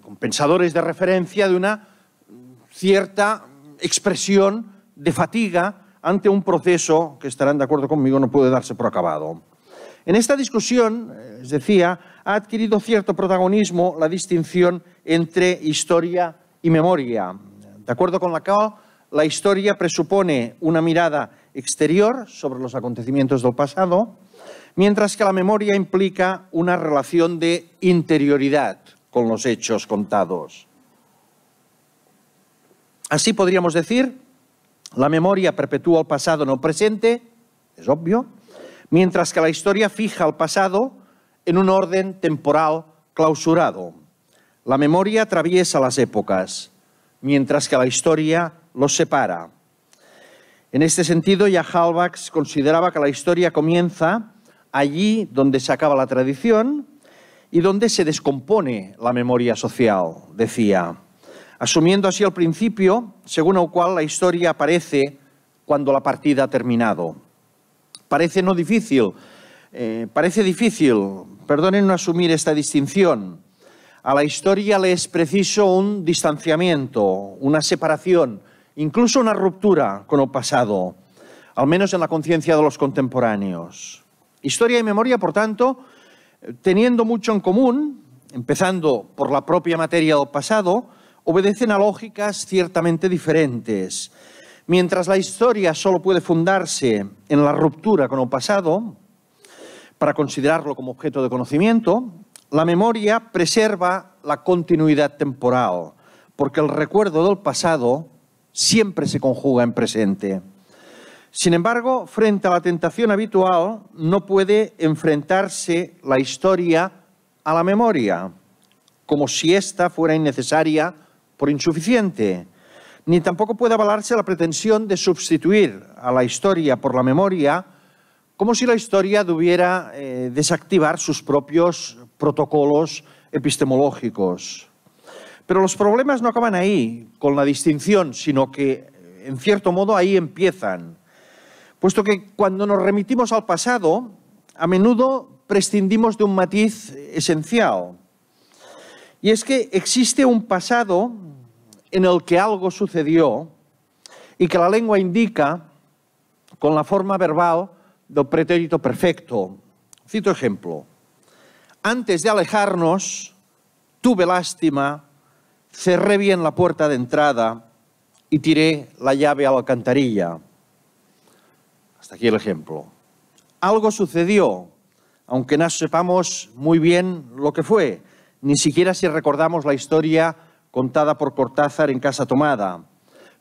mm, pensadores de referencia de una cierta expresión de fatiga ante un proceso que estarán de acuerdo conmigo no puede darse por acabado. En esta discusión, les eh, decía, ha adquirido cierto protagonismo la distinción entre historia y memoria. De acuerdo con Lacan, la historia presupone una mirada exterior sobre los acontecimientos del pasado, mientras que la memoria implica una relación de interioridad con los hechos contados. Así podríamos decir, la memoria perpetúa el pasado no presente, es obvio, mientras que la historia fija el pasado en un orden temporal clausurado. La memoria atraviesa las épocas, mientras que la historia los separa. En este sentido, ya consideraba que la historia comienza allí donde se acaba la tradición y donde se descompone la memoria social, decía, asumiendo así el principio según el cual la historia aparece cuando la partida ha terminado. Parece no difícil, eh, parece difícil perdonen no asumir esta distinción. A la historia le es preciso un distanciamiento, una separación, incluso una ruptura con el pasado, al menos en la conciencia de los contemporáneos. Historia y memoria, por tanto, teniendo mucho en común, empezando por la propia materia del pasado, obedecen a lógicas ciertamente diferentes. Mientras la historia solo puede fundarse en la ruptura con el pasado, para considerarlo como objeto de conocimiento, la memoria preserva la continuidad temporal, porque el recuerdo del pasado siempre se conjuga en presente. Sin embargo, frente a la tentación habitual, no puede enfrentarse la historia a la memoria, como si ésta fuera innecesaria por insuficiente, ni tampoco puede avalarse la pretensión de sustituir a la historia por la memoria como si la historia debiera eh, desactivar sus propios protocolos epistemológicos. Pero los problemas no acaban ahí, con la distinción, sino que, en cierto modo, ahí empiezan. Puesto que cuando nos remitimos al pasado, a menudo prescindimos de un matiz esencial. Y es que existe un pasado en el que algo sucedió y que la lengua indica, con la forma verbal, del pretérito perfecto. Cito ejemplo. Antes de alejarnos, tuve lástima, cerré bien la puerta de entrada y tiré la llave a la alcantarilla. Hasta aquí el ejemplo. Algo sucedió, aunque no sepamos muy bien lo que fue, ni siquiera si recordamos la historia contada por Cortázar en Casa Tomada.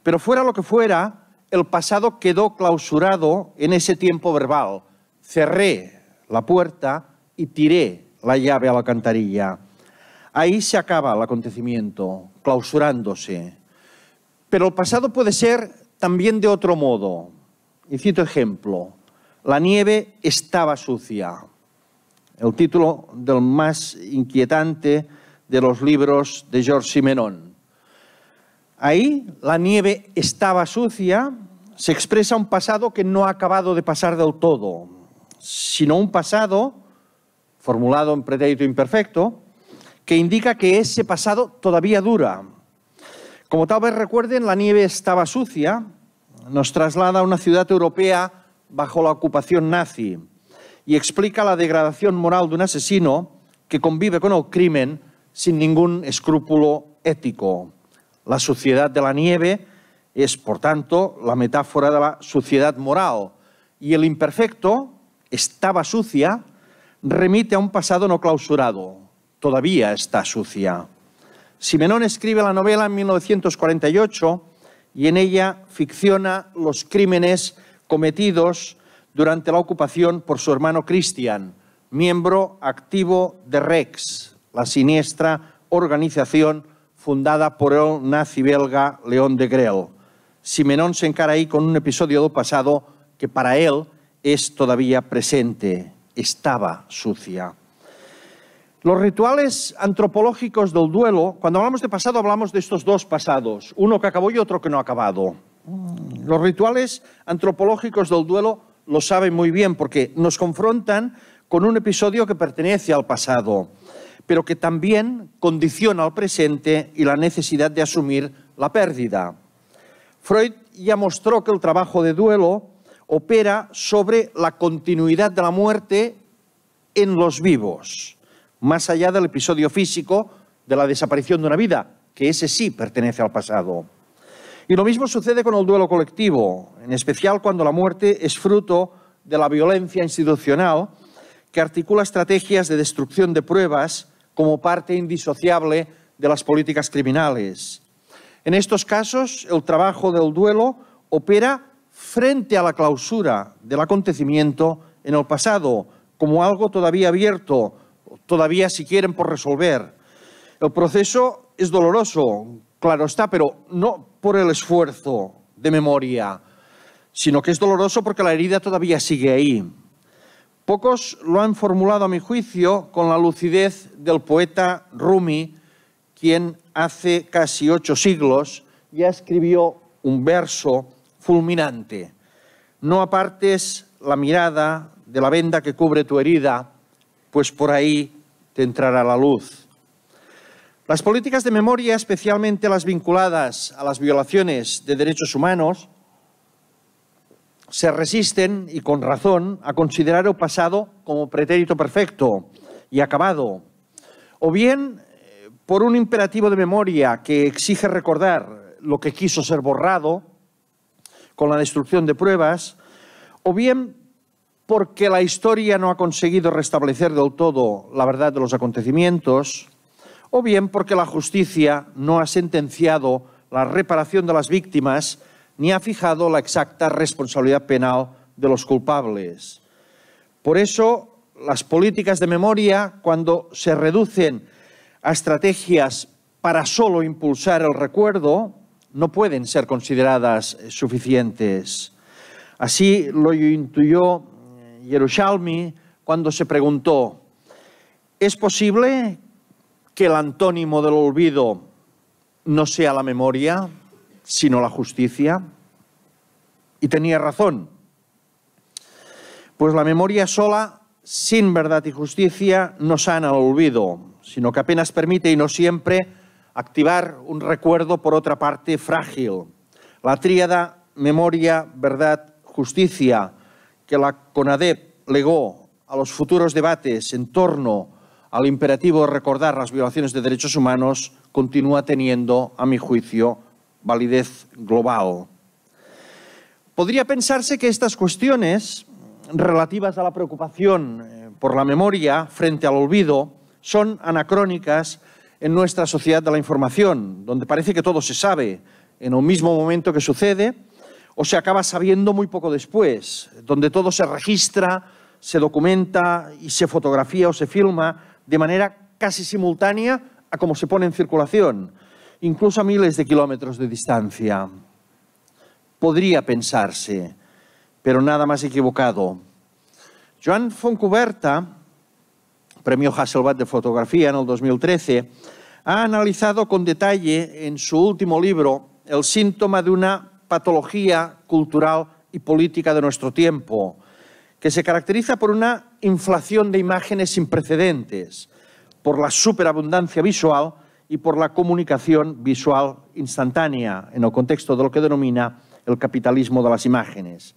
Pero fuera lo que fuera, el pasado quedó clausurado en ese tiempo verbal. Cerré la puerta y tiré la llave a la cantarilla. Ahí se acaba el acontecimiento, clausurándose. Pero el pasado puede ser también de otro modo. Y cito ejemplo. La nieve estaba sucia. El título del más inquietante de los libros de George Simenon. Ahí la nieve estaba sucia, se expresa un pasado que no ha acabado de pasar del todo, sino un pasado, formulado en pretérito imperfecto, que indica que ese pasado todavía dura. Como tal vez recuerden, la nieve estaba sucia, nos traslada a una ciudad europea bajo la ocupación nazi y explica la degradación moral de un asesino que convive con el crimen sin ningún escrúpulo ético. La suciedad de la nieve es, por tanto, la metáfora de la suciedad moral y el imperfecto, estaba sucia, remite a un pasado no clausurado, todavía está sucia. Simenón escribe la novela en 1948 y en ella ficciona los crímenes cometidos durante la ocupación por su hermano Cristian, miembro activo de Rex, la siniestra organización fundada por el nazi belga León de Grel. Simenon se encara ahí con un episodio del pasado que para él es todavía presente, estaba sucia. Los rituales antropológicos del duelo, cuando hablamos de pasado hablamos de estos dos pasados, uno que acabó y otro que no ha acabado. Mm, los rituales antropológicos del duelo lo saben muy bien porque nos confrontan con un episodio que pertenece al pasado pero que también condiciona el presente y la necesidad de asumir la pérdida. Freud ya mostró que el trabajo de duelo opera sobre la continuidad de la muerte en los vivos, más allá del episodio físico de la desaparición de una vida, que ese sí pertenece al pasado. Y lo mismo sucede con el duelo colectivo, en especial cuando la muerte es fruto de la violencia institucional que articula estrategias de destrucción de pruebas como parte indisociable de las políticas criminales. En estos casos, el trabajo del duelo opera frente a la clausura del acontecimiento en el pasado, como algo todavía abierto, todavía si quieren por resolver. El proceso es doloroso, claro está, pero no por el esfuerzo de memoria, sino que es doloroso porque la herida todavía sigue ahí. Pocos lo han formulado a mi juicio con la lucidez del poeta Rumi, quien hace casi ocho siglos ya escribió un verso fulminante. No apartes la mirada de la venda que cubre tu herida, pues por ahí te entrará la luz. Las políticas de memoria, especialmente las vinculadas a las violaciones de derechos humanos, se resisten, y con razón, a considerar el pasado como pretérito perfecto y acabado, o bien eh, por un imperativo de memoria que exige recordar lo que quiso ser borrado con la destrucción de pruebas, o bien porque la historia no ha conseguido restablecer del todo la verdad de los acontecimientos, o bien porque la justicia no ha sentenciado la reparación de las víctimas ni ha fijado la exacta responsabilidad penal de los culpables. Por eso, las políticas de memoria, cuando se reducen a estrategias para solo impulsar el recuerdo, no pueden ser consideradas eh, suficientes. Así lo intuyó eh, Yerushalmi cuando se preguntó, ¿es posible que el antónimo del olvido no sea la memoria? sino la justicia. Y tenía razón, pues la memoria sola, sin verdad y justicia, no sana el olvido, sino que apenas permite y no siempre activar un recuerdo, por otra parte, frágil. La tríada memoria, verdad, justicia, que la CONADEP legó a los futuros debates en torno al imperativo de recordar las violaciones de derechos humanos, continúa teniendo, a mi juicio, validez global. Podría pensarse que estas cuestiones relativas a la preocupación eh, por la memoria frente al olvido son anacrónicas en nuestra sociedad de la información, donde parece que todo se sabe en un mismo momento que sucede o se acaba sabiendo muy poco después, donde todo se registra, se documenta y se fotografía o se filma de manera casi simultánea a cómo se pone en circulación incluso a miles de kilómetros de distancia. Podría pensarse, pero nada más equivocado. Joan Foncuberta, premio Hasselblad de fotografía en el 2013, ha analizado con detalle en su último libro el síntoma de una patología cultural y política de nuestro tiempo, que se caracteriza por una inflación de imágenes sin precedentes, por la superabundancia visual y por la comunicación visual instantánea en el contexto de lo que denomina el capitalismo de las imágenes.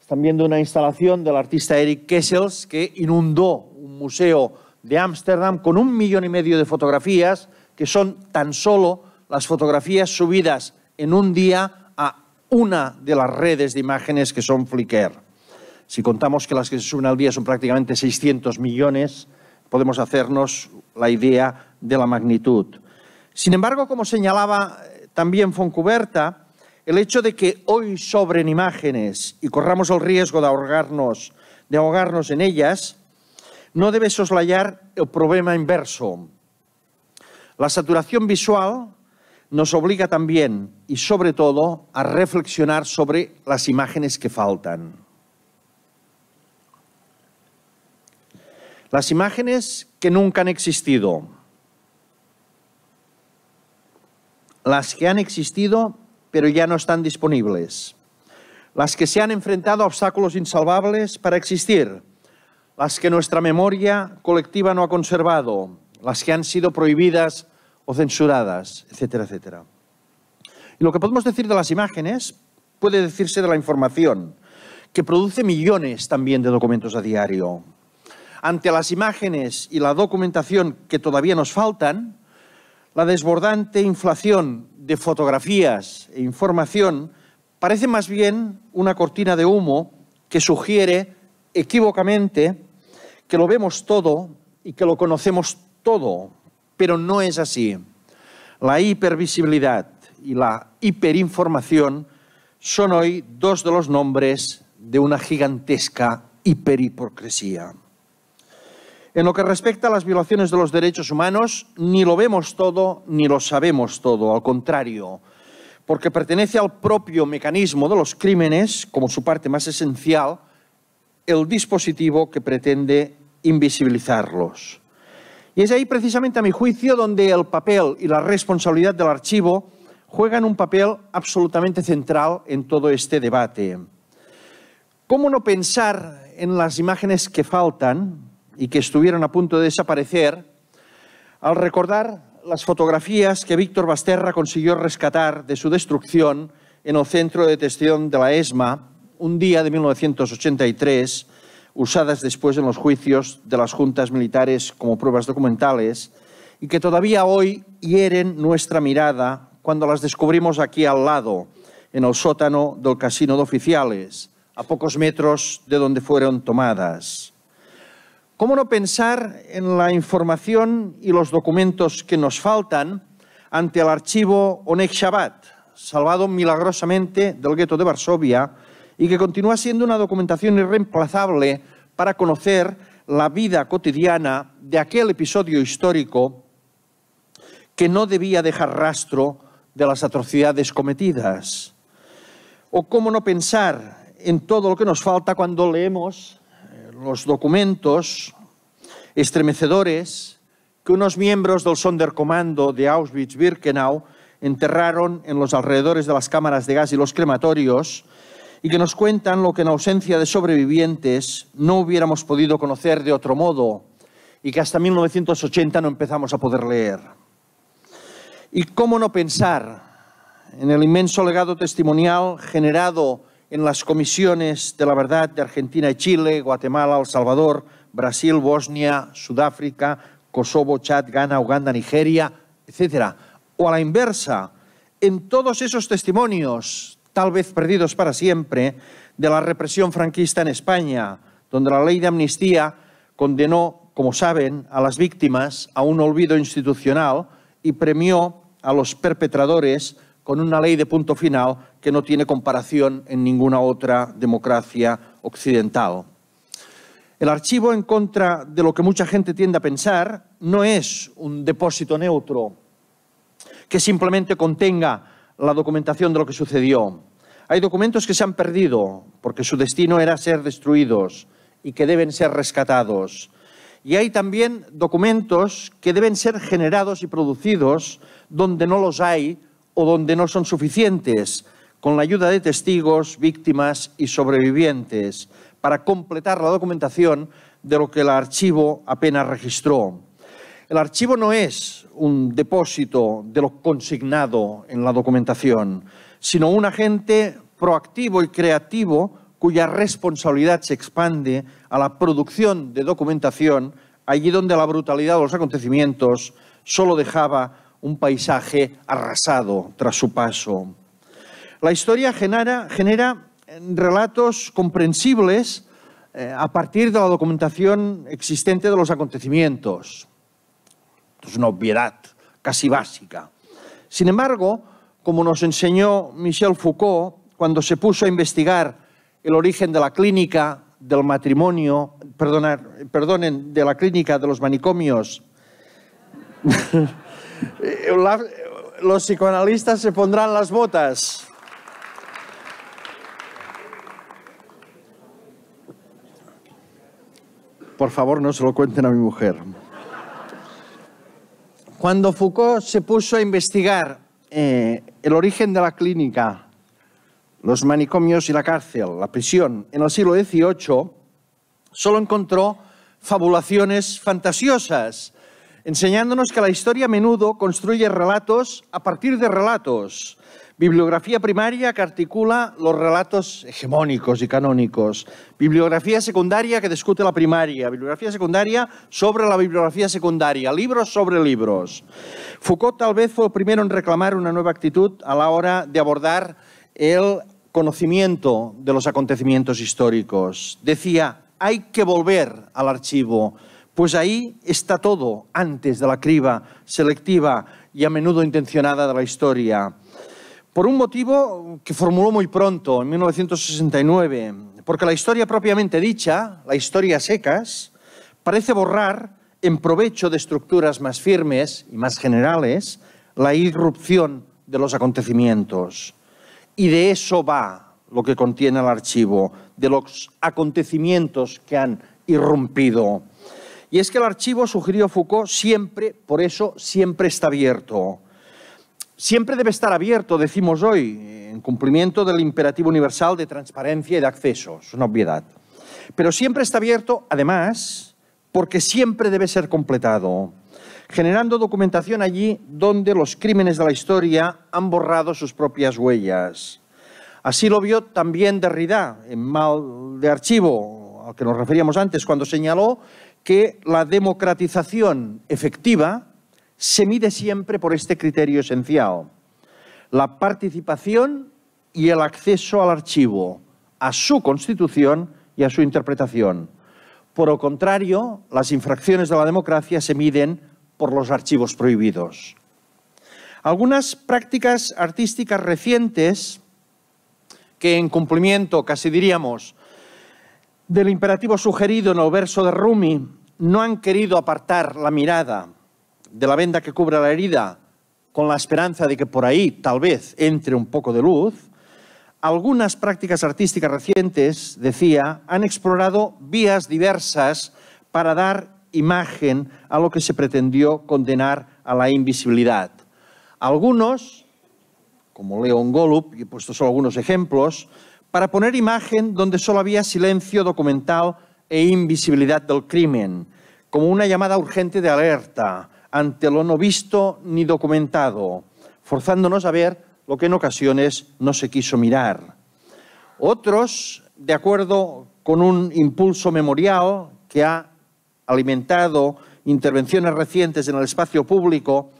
Están viendo una instalación del artista Eric Kessels que inundó un museo de Ámsterdam con un millón y medio de fotografías que son tan solo las fotografías subidas en un día a una de las redes de imágenes que son Flickr. Si contamos que las que se suben al día son prácticamente 600 millones, podemos hacernos la idea de la magnitud. Sin embargo, como señalaba eh, también Foncuberta, el hecho de que hoy sobren imágenes y corramos el riesgo de ahogarnos, de ahogarnos en ellas, no debe soslayar el problema inverso. La saturación visual nos obliga también y sobre todo a reflexionar sobre las imágenes que faltan. Las imágenes que nunca han existido. Las que han existido pero ya no están disponibles. Las que se han enfrentado a obstáculos insalvables para existir. Las que nuestra memoria colectiva no ha conservado. Las que han sido prohibidas o censuradas, etcétera, etcétera. Y lo que podemos decir de las imágenes puede decirse de la información, que produce millones también de documentos a diario ante las imágenes y la documentación que todavía nos faltan, la desbordante inflación de fotografías e información parece más bien una cortina de humo que sugiere equívocamente que lo vemos todo y que lo conocemos todo, pero no es así. La hipervisibilidad y la hiperinformación son hoy dos de los nombres de una gigantesca hiperhipocresía. En lo que respecta a las violaciones de los derechos humanos, ni lo vemos todo ni lo sabemos todo, al contrario, porque pertenece al propio mecanismo de los crímenes, como su parte más esencial, el dispositivo que pretende invisibilizarlos. Y es ahí precisamente a mi juicio donde el papel y la responsabilidad del archivo juegan un papel absolutamente central en todo este debate. ¿Cómo no pensar en las imágenes que faltan, y que estuvieron a punto de desaparecer, al recordar las fotografías que Víctor Basterra consiguió rescatar de su destrucción en el centro de detección de la ESMA, un día de 1983, usadas después en los juicios de las juntas militares como pruebas documentales, y que todavía hoy hieren nuestra mirada cuando las descubrimos aquí al lado, en el sótano del casino de oficiales, a pocos metros de donde fueron tomadas. ¿Cómo no pensar en la información y los documentos que nos faltan ante el archivo Oneg Shabbat, salvado milagrosamente del gueto de Varsovia y que continúa siendo una documentación irreemplazable para conocer la vida cotidiana de aquel episodio histórico que no debía dejar rastro de las atrocidades cometidas? ¿O cómo no pensar en todo lo que nos falta cuando leemos los documentos estremecedores que unos miembros del Sonderkommando de Auschwitz-Birkenau enterraron en los alrededores de las cámaras de gas y los crematorios y que nos cuentan lo que en ausencia de sobrevivientes no hubiéramos podido conocer de otro modo y que hasta 1980 no empezamos a poder leer. ¿Y cómo no pensar en el inmenso legado testimonial generado en las comisiones de la verdad de Argentina y Chile, Guatemala, El Salvador, Brasil, Bosnia, Sudáfrica, Kosovo, Chad, Ghana, Uganda, Nigeria, etc. O a la inversa, en todos esos testimonios, tal vez perdidos para siempre, de la represión franquista en España, donde la ley de amnistía condenó, como saben, a las víctimas a un olvido institucional y premió a los perpetradores con una ley de punto final que no tiene comparación en ninguna otra democracia occidental. El archivo, en contra de lo que mucha gente tiende a pensar, no es un depósito neutro que simplemente contenga la documentación de lo que sucedió. Hay documentos que se han perdido porque su destino era ser destruidos y que deben ser rescatados. Y hay también documentos que deben ser generados y producidos donde no los hay o donde no son suficientes, con la ayuda de testigos, víctimas y sobrevivientes, para completar la documentación de lo que el archivo apenas registró. El archivo no es un depósito de lo consignado en la documentación, sino un agente proactivo y creativo cuya responsabilidad se expande a la producción de documentación allí donde la brutalidad de los acontecimientos solo dejaba un paisaje arrasado tras su paso. La historia genera, genera relatos comprensibles eh, a partir de la documentación existente de los acontecimientos. es una obviedad casi básica. Sin embargo, como nos enseñó Michel Foucault cuando se puso a investigar el origen de la clínica del matrimonio, perdonar, perdonen, de la clínica de los manicomios Eh, eh, los psicoanalistas se pondrán las botas. Por favor, no se lo cuenten a mi mujer. Cuando Foucault se puso a investigar eh, el origen de la clínica, los manicomios y la cárcel, la prisión, en el siglo XVIII, solo encontró fabulaciones fantasiosas enseñándonos que la historia a menudo construye relatos a partir de relatos. Bibliografía primaria que articula los relatos hegemónicos y canónicos. Bibliografía secundaria que discute la primaria. Bibliografía secundaria sobre la bibliografía secundaria. Libros sobre libros. Foucault tal vez fue el primero en reclamar una nueva actitud a la hora de abordar el conocimiento de los acontecimientos históricos. Decía, hay que volver al archivo, pues ahí está todo antes de la criba selectiva y a menudo intencionada de la historia. Por un motivo que formuló muy pronto, en 1969, porque la historia propiamente dicha, la historia secas, parece borrar, en provecho de estructuras más firmes y más generales, la irrupción de los acontecimientos. Y de eso va lo que contiene el archivo, de los acontecimientos que han irrumpido. Y es que el archivo, sugirió Foucault, siempre, por eso, siempre está abierto. Siempre debe estar abierto, decimos hoy, en cumplimiento del imperativo universal de transparencia y de acceso. Es una obviedad. Pero siempre está abierto, además, porque siempre debe ser completado, generando documentación allí donde los crímenes de la historia han borrado sus propias huellas. Así lo vio también Derrida en Mal de Archivo, al que nos referíamos antes, cuando señaló que la democratización efectiva se mide siempre por este criterio esencial, la participación y el acceso al archivo, a su constitución y a su interpretación. Por lo contrario, las infracciones de la democracia se miden por los archivos prohibidos. Algunas prácticas artísticas recientes que en cumplimiento, casi diríamos, del imperativo sugerido en el verso de Rumi, no han querido apartar la mirada de la venda que cubre la herida con la esperanza de que por ahí tal vez entre un poco de luz, algunas prácticas artísticas recientes, decía, han explorado vías diversas para dar imagen a lo que se pretendió condenar a la invisibilidad. Algunos, como Leon Golub, y he puesto solo algunos ejemplos, para poner imagen donde solo había silencio documentado e invisibilidad del crimen, como una llamada urgente de alerta ante lo no visto ni documentado, forzándonos a ver lo que en ocasiones no se quiso mirar. Otros, de acuerdo con un impulso memorial que ha alimentado intervenciones recientes en el espacio público,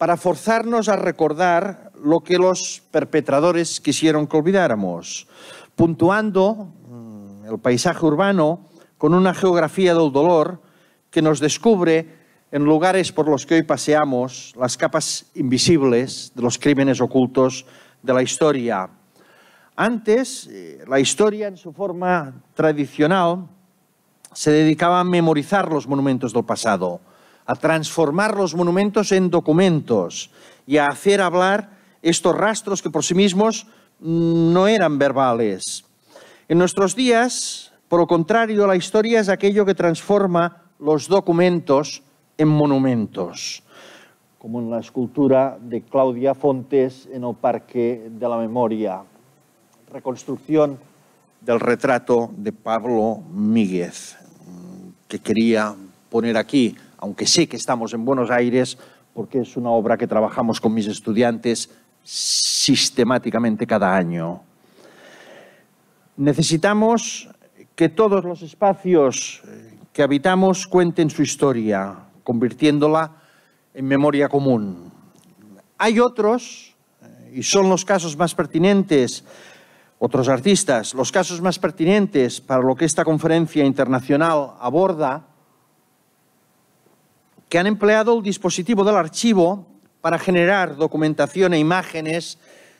para forzarnos a recordar lo que los perpetradores quisieron que olvidáramos, puntuando mm, el paisaje urbano con una geografía del dolor que nos descubre en lugares por los que hoy paseamos las capas invisibles de los crímenes ocultos de la historia. Antes, eh, la historia en su forma tradicional se dedicaba a memorizar los monumentos del pasado, a transformar los monumentos en documentos y a hacer hablar estos rastros que por sí mismos no eran verbales. En nuestros días, por lo contrario, la historia es aquello que transforma los documentos en monumentos, como en la escultura de Claudia Fontes en el Parque de la Memoria, reconstrucción del retrato de Pablo Míguez, mm, que quería poner aquí aunque sé que estamos en Buenos Aires, porque es una obra que trabajamos con mis estudiantes sistemáticamente cada año. Necesitamos que todos los espacios eh, que habitamos cuenten su historia, convirtiéndola en memoria común. Hay otros, eh, y son los casos más pertinentes, otros artistas, los casos más pertinentes para lo que esta conferencia internacional aborda, que han empleado el dispositivo del archivo para generar documentación e imágenes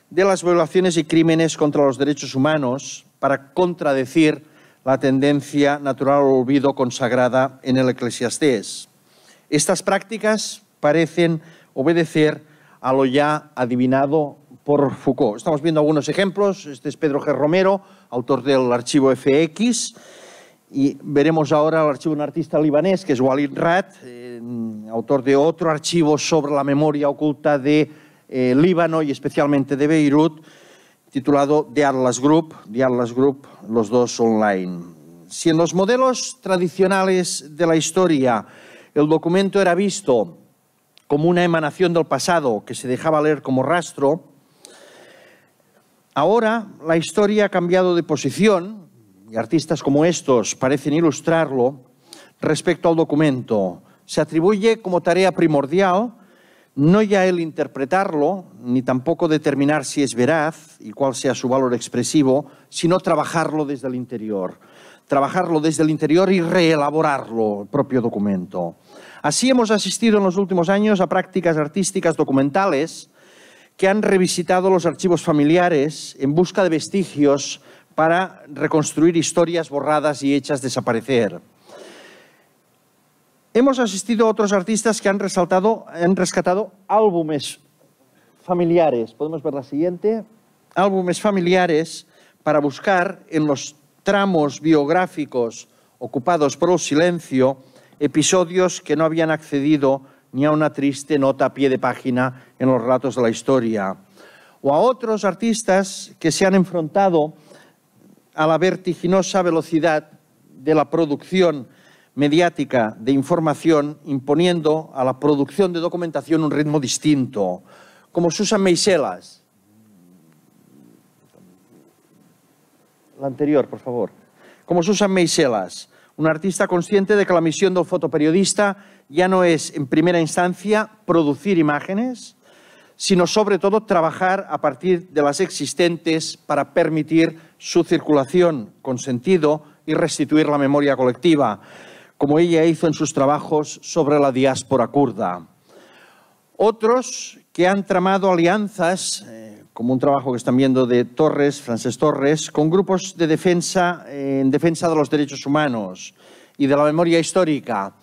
de las violaciones y crímenes contra los derechos humanos para contradecir la tendencia natural al olvido consagrada en el Eclesiastés. Estas prácticas parecen obedecer a lo ya adivinado por Foucault. Estamos viendo algunos ejemplos. Este es Pedro G. Romero, autor del archivo FX. Y veremos ahora el archivo de un artista libanés, que es Walid Rat, eh, autor de otro archivo sobre la memoria oculta de eh, Líbano y especialmente de Beirut, titulado The Group, The Atlas Group, los dos online. Si en los modelos tradicionales de la historia el documento era visto como una emanación del pasado que se dejaba leer como rastro, ahora la historia ha cambiado de posición y artistas como estos parecen ilustrarlo, respecto al documento, se atribuye como tarea primordial no ya el interpretarlo, ni tampoco determinar si es veraz y cuál sea su valor expresivo, sino trabajarlo desde el interior. Trabajarlo desde el interior y reelaborarlo, el propio documento. Así hemos asistido en los últimos años a prácticas artísticas documentales que han revisitado los archivos familiares en busca de vestigios para reconstruir historias borradas y hechas desaparecer. Hemos asistido a otros artistas que han, resaltado, han rescatado álbumes familiares. Podemos ver la siguiente. Álbumes familiares para buscar en los tramos biográficos ocupados por el silencio episodios que no habían accedido ni a una triste nota a pie de página en los relatos de la historia, o a otros artistas que se han enfrentado a la vertiginosa velocidad de la producción mediática de información, imponiendo a la producción de documentación un ritmo distinto, como Susan Meiselas. La anterior, por favor. Como Susan Meiselas, un artista consciente de que la misión del fotoperiodista ya no es, en primera instancia, producir imágenes, sino sobre todo trabajar a partir de las existentes para permitir su circulación con sentido y restituir la memoria colectiva, como ella hizo en sus trabajos sobre la diáspora kurda. Otros que han tramado alianzas, eh, como un trabajo que están viendo de Torres, Francés Torres, con grupos de defensa eh, en defensa de los derechos humanos y de la memoria histórica,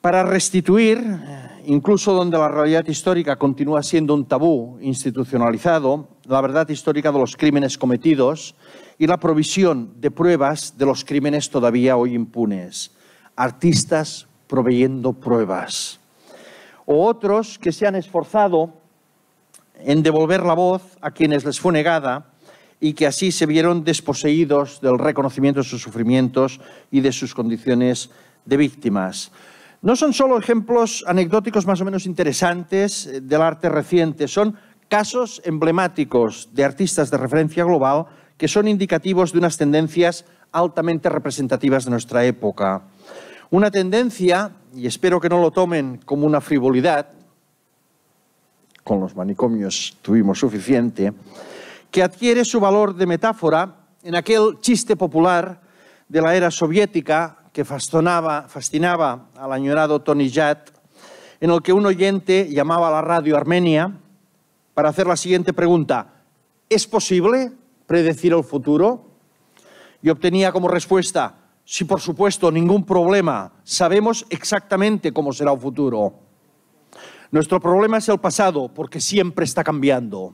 para restituir eh, incluso donde la realidad histórica continúa siendo un tabú institucionalizado, la verdad histórica de los crímenes cometidos y la provisión de pruebas de los crímenes todavía hoy impunes. Artistas proveyendo pruebas. O otros que se han esforzado en devolver la voz a quienes les fue negada y que así se vieron desposeídos del reconocimiento de sus sufrimientos y de sus condiciones de víctimas. No son solo ejemplos anecdóticos más o menos interesantes eh, del arte reciente, son casos emblemáticos de artistas de referencia global que son indicativos de unas tendencias altamente representativas de nuestra época. Una tendencia, y espero que no lo tomen como una frivolidad, con los manicomios tuvimos suficiente, que adquiere su valor de metáfora en aquel chiste popular de la era soviética que fascinaba al añorado Tony Jat, en el que un oyente llamaba a la radio Armenia para hacer la siguiente pregunta. ¿Es posible predecir el futuro? Y obtenía como respuesta, sí, por supuesto, ningún problema. Sabemos exactamente cómo será el futuro. Nuestro problema es el pasado, porque siempre está cambiando.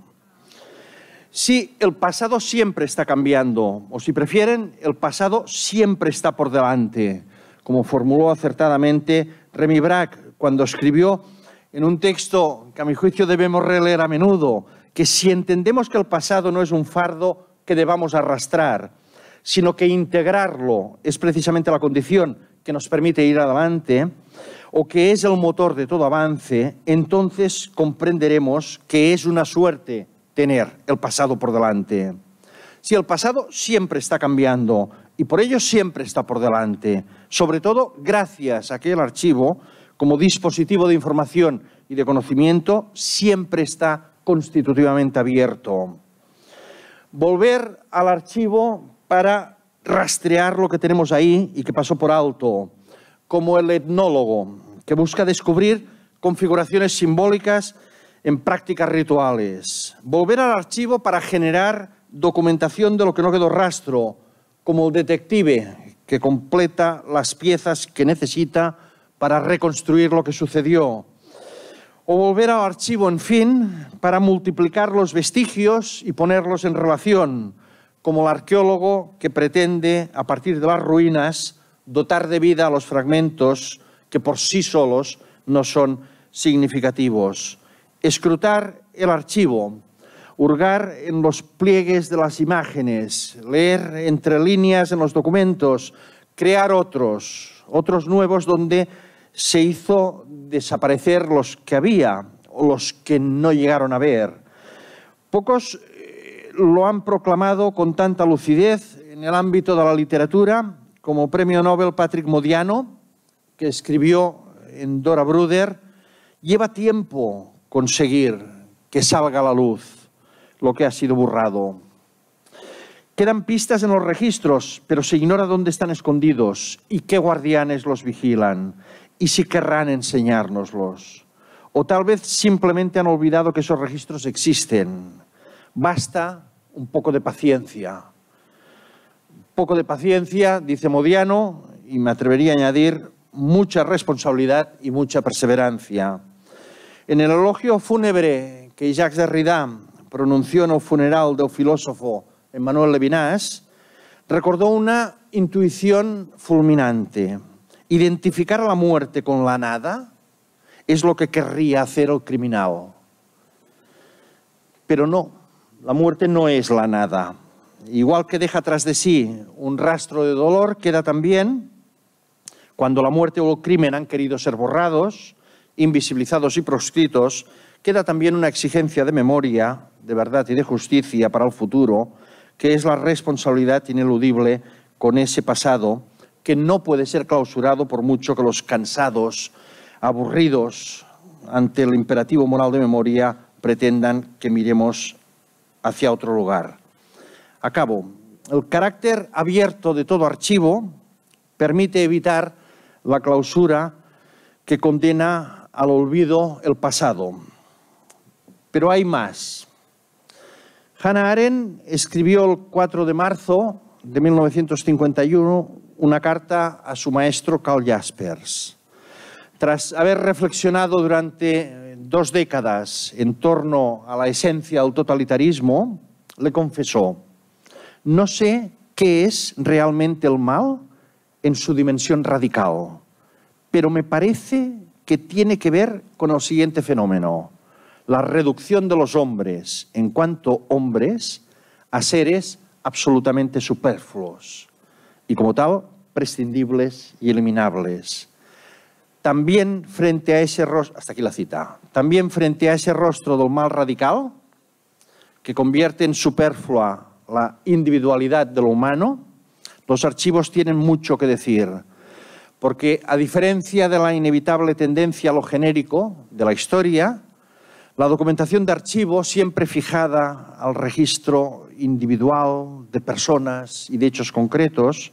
Si el pasado siempre está cambiando, o si prefieren, el pasado siempre está por delante, como formuló acertadamente Remy Brack cuando escribió en un texto que a mi juicio debemos releer a menudo, que si entendemos que el pasado no es un fardo que debamos arrastrar, sino que integrarlo es precisamente la condición que nos permite ir adelante, o que es el motor de todo avance, entonces comprenderemos que es una suerte tener el pasado por delante. Si el pasado siempre está cambiando y por ello siempre está por delante, sobre todo gracias a que el archivo como dispositivo de información y de conocimiento siempre está constitutivamente abierto. Volver al archivo para rastrear lo que tenemos ahí y que pasó por alto, como el etnólogo que busca descubrir configuraciones simbólicas en prácticas rituales, volver al archivo para generar documentación de lo que no quedó rastro, como el detective que completa las piezas que necesita para reconstruir lo que sucedió, o volver al archivo, en fin, para multiplicar los vestigios y ponerlos en relación, como el arqueólogo que pretende, a partir de las ruinas, dotar de vida a los fragmentos que por sí solos no son significativos escrutar el archivo, hurgar en los pliegues de las imágenes, leer entre líneas en los documentos, crear otros, otros nuevos donde se hizo desaparecer los que había o los que no llegaron a ver. Pocos eh, lo han proclamado con tanta lucidez en el ámbito de la literatura como premio Nobel Patrick Modiano, que escribió en Dora Bruder, lleva tiempo conseguir que salga a la luz lo que ha sido borrado. Quedan pistas en los registros, pero se ignora dónde están escondidos y qué guardianes los vigilan y si querrán enseñárnoslos. O tal vez simplemente han olvidado que esos registros existen. Basta un poco de paciencia. Un poco de paciencia, dice Modiano, y me atrevería a añadir mucha responsabilidad y mucha perseverancia. En el elogio fúnebre que Jacques Derrida pronunció en el funeral del filósofo Emmanuel Levinas, recordó una intuición fulminante. Identificar la muerte con la nada es lo que querría hacer el criminal. Pero no, la muerte no es la nada. Igual que deja tras de sí un rastro de dolor, queda también, cuando la muerte o el crimen han querido ser borrados, invisibilizados y proscritos, queda también una exigencia de memoria, de verdad y de justicia para el futuro, que es la responsabilidad ineludible con ese pasado que no puede ser clausurado por mucho que los cansados, aburridos ante el imperativo moral de memoria pretendan que miremos hacia otro lugar. A cabo, El carácter abierto de todo archivo permite evitar la clausura que condena al olvido el pasado. Pero hay más. Hannah Arendt escribió el 4 de marzo de 1951 una carta a su maestro Carl Jaspers. Tras haber reflexionado durante eh, dos décadas en torno a la esencia del totalitarismo, le confesó, no sé qué es realmente el mal en su dimensión radical, pero me parece que tiene que ver con el siguiente fenómeno, la reducción de los hombres en cuanto hombres a seres absolutamente superfluos y como tal prescindibles y eliminables. También frente a ese rostro, hasta aquí la cita, también frente a ese rostro del mal radical que convierte en superflua la individualidad de lo humano, los archivos tienen mucho que decir porque a diferencia de la inevitable tendencia a lo genérico de la historia, la documentación de archivo, siempre fijada al registro individual de personas y de hechos concretos,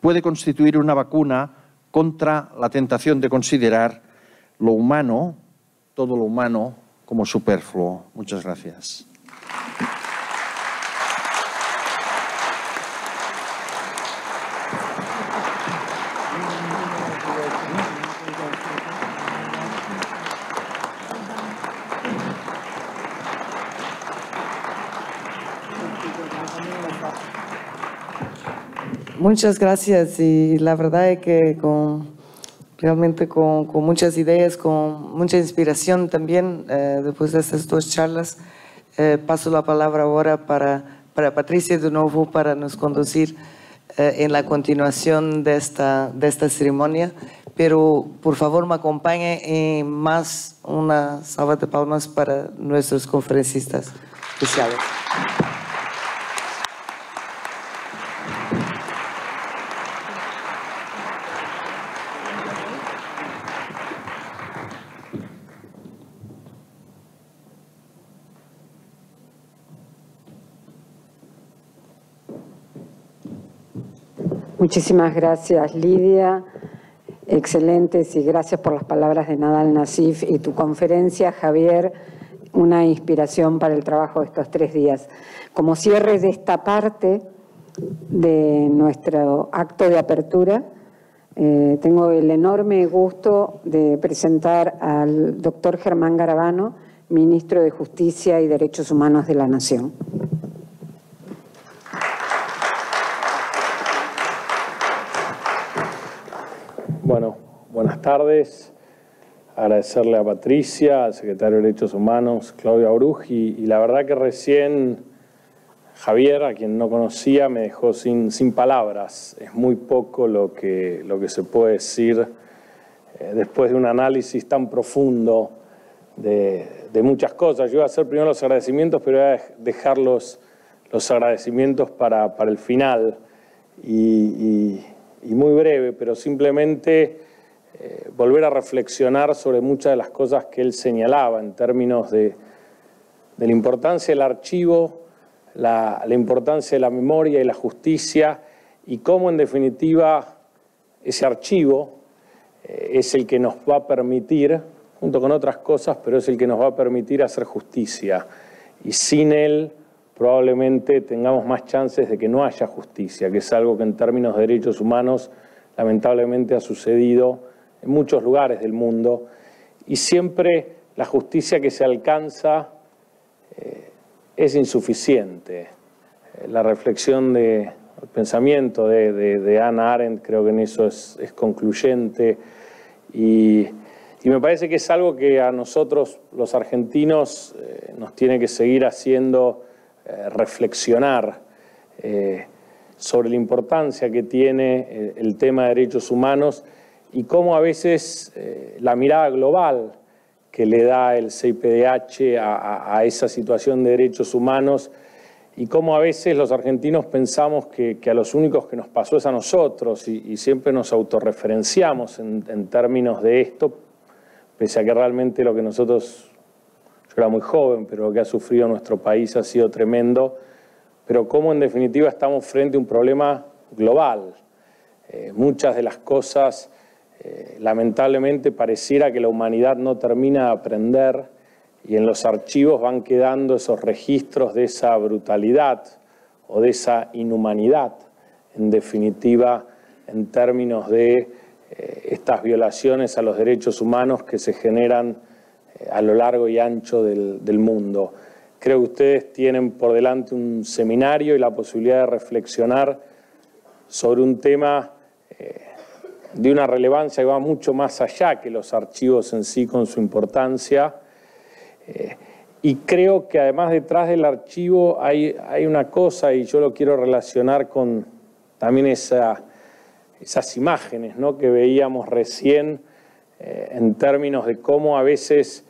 puede constituir una vacuna contra la tentación de considerar lo humano, todo lo humano, como superfluo. Muchas gracias. Muchas gracias y la verdad es que con, realmente con, muchas ideas, con mucha inspiración también eh, después de estas dos charlas. Eh, paso la palabra ahora para, para Patricia de nuevo para nos conducir eh, en la continuación de esta, de esta ceremonia, pero por favor me acompañe en más una salva de palmas para nuestros conferencistas especiales. Muchísimas gracias, Lidia. Excelentes y gracias por las palabras de Nadal Nasif y tu conferencia, Javier. Una inspiración para el trabajo de estos tres días. Como cierre de esta parte de nuestro acto de apertura, eh, tengo el enorme gusto de presentar al doctor Germán Garabano, ministro de Justicia y Derechos Humanos de la Nación. Bueno, buenas tardes. Agradecerle a Patricia, al secretario de Derechos Humanos, Claudia Bruj y, la verdad que recién Javier, a quien no conocía, me dejó sin, sin palabras. Es muy poco lo que, lo que se puede decir eh, después de un análisis tan profundo de, muchas cosas. Yo voy a hacer primero los agradecimientos, pero voy a dejar los, agradecimientos para, el final. y y muy breve, pero simplemente eh, volver a reflexionar sobre muchas de las cosas que él señalaba en términos de, la importancia del archivo, la, importancia de la memoria y la justicia y cómo en definitiva ese archivo eh, es el que nos va a permitir, junto con otras cosas, pero es el que nos va a permitir hacer justicia. Y sin él probablemente tengamos más chances de que no haya justicia, que es algo que en términos de derechos humanos lamentablemente ha sucedido en muchos lugares del mundo. Y siempre la justicia que se alcanza eh, es insuficiente. La reflexión de, pensamiento de, de, Arendt creo que en eso es, concluyente y, me parece que es algo que a nosotros los argentinos eh, nos tiene que seguir haciendo eh, reflexionar eh, sobre la importancia que tiene eh, el tema de derechos humanos y cómo a veces la mirada global que le da el CIPDH a, esa situación de derechos humanos y cómo a veces los argentinos pensamos que, a los únicos que nos pasó es a nosotros y, siempre nos autorreferenciamos en términos de esto, pese a que realmente lo que nosotros yo era muy joven, pero lo que ha sufrido nuestro país ha sido tremendo. Pero como en definitiva estamos frente a un problema global. Eh, muchas de las cosas, eh, lamentablemente, pareciera que la humanidad no termina de aprender y en los archivos van quedando esos registros de esa brutalidad o de esa inhumanidad, en definitiva, en términos de eh, estas violaciones a los derechos humanos que se generan a lo largo y ancho del, mundo. Creo que ustedes tienen por delante un seminario y la posibilidad de reflexionar sobre un tema eh, de una relevancia que va mucho más allá que los archivos en sí con su importancia. Eh, y creo que además detrás del archivo hay, una cosa, y yo lo quiero relacionar con también esas imágenes ¿no? que veíamos recién eh, en términos de cómo a veces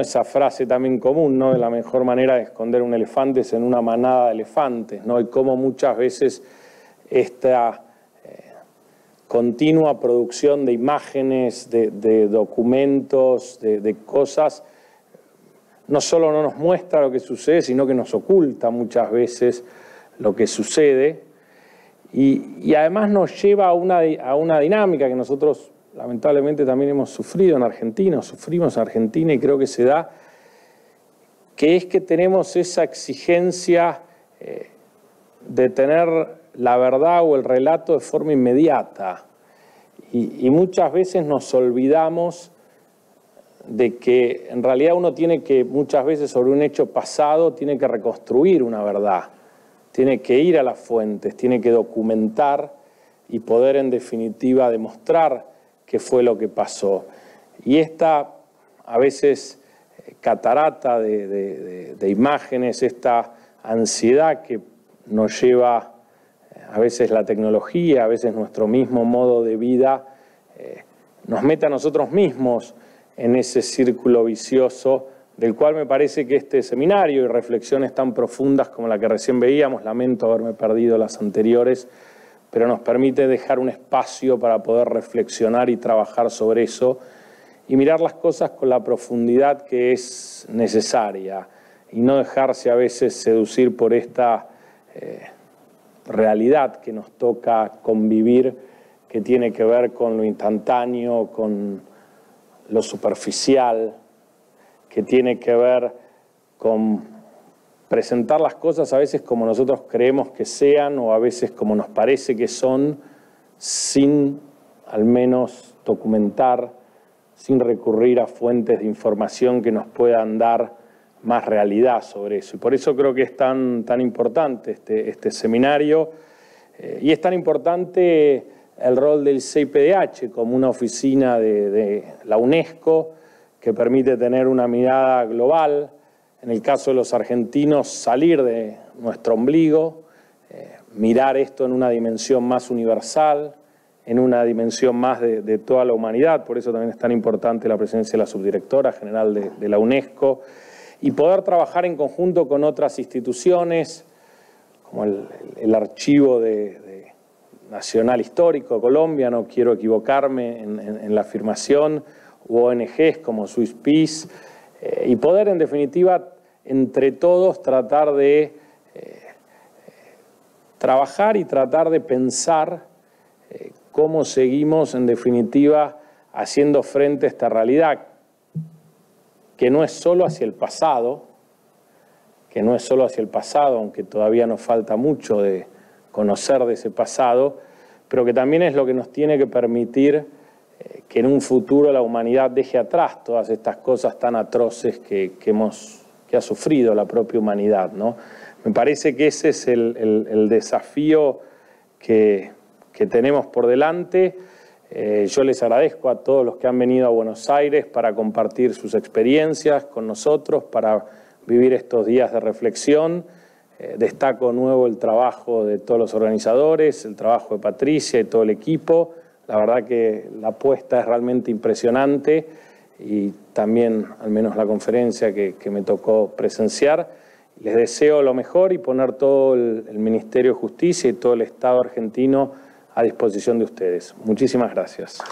esa frase también común, ¿no? De la mejor manera de esconder un elefante es en una manada de elefantes, ¿no? Y cómo muchas veces esta eh, continua producción de imágenes, de, documentos, de, cosas, no solo no nos muestra lo que sucede, sino que nos oculta muchas veces lo que sucede. Y, además nos lleva a una dinámica que nosotros lamentablemente también hemos sufrido en Argentina, sufrimos en Argentina y creo que se da, que es que tenemos esa exigencia eh, de tener la verdad o el relato de forma inmediata. y muchas veces nos olvidamos de que en realidad uno tiene que muchas veces sobre un hecho pasado tiene que reconstruir una verdad, tiene que ir a las fuentes, tiene que documentar y poder en definitiva demostrar qué fue lo que pasó. Y esta, a veces, catarata de, imágenes, esta ansiedad que nos lleva eh, a veces la tecnología, a veces nuestro mismo modo de vida, eh, nos mete a nosotros mismos en ese círculo vicioso del cual me parece que este seminario y reflexiones tan profundas como la que recién veíamos, lamento haberme perdido las anteriores, pero nos permite dejar un espacio para poder reflexionar y trabajar sobre eso y mirar las cosas con la profundidad que es necesaria y no dejarse a veces seducir por esta eh, realidad que nos toca convivir, que tiene que ver con lo instantáneo, con lo superficial, que tiene que ver con presentar las cosas a veces como nosotros creemos que sean o a veces como nos parece que son, sin al menos documentar, sin recurrir a fuentes de información que nos puedan dar más realidad sobre eso. Y por eso creo que es tan, tan importante este, este seminario eh, y es tan importante el rol del CIPDH como una oficina de la UNESCO que permite tener una mirada global, en el caso de los argentinos, salir de nuestro ombligo, eh, mirar esto en una dimensión más universal, en una dimensión más de, toda la humanidad, por eso también es tan importante la presencia de la subdirectora general de, la UNESCO, y poder trabajar en conjunto con otras instituciones, como el, Archivo de, Nacional Histórico de Colombia, no quiero equivocarme en, la afirmación, u ONGs como Swiss Peace, eh, y poder en definitiva entre todos tratar de eh, trabajar y tratar de pensar eh, cómo seguimos en definitiva haciendo frente a esta realidad, que no es solo hacia el pasado, que no es solo hacia el pasado, aunque todavía nos falta mucho de conocer de ese pasado, pero que también es lo que nos tiene que permitir eh, que en un futuro la humanidad deje atrás todas estas cosas tan atroces que, que hemos ha sufrido la propia humanidad. ¿no? Me parece que ese es el, desafío que, que, tenemos por delante. Eh, yo les agradezco a todos los que han venido a Buenos Aires para compartir sus experiencias con nosotros, para vivir estos días de reflexión. Eh, destaco nuevo el trabajo de todos los organizadores, el trabajo de Patricia y todo el equipo. La verdad que la apuesta es realmente impresionante y también, al menos la conferencia que, me tocó presenciar. Les deseo lo mejor y poner todo el, el Ministerio de Justicia y todo el Estado argentino a disposición de ustedes. Muchísimas gracias.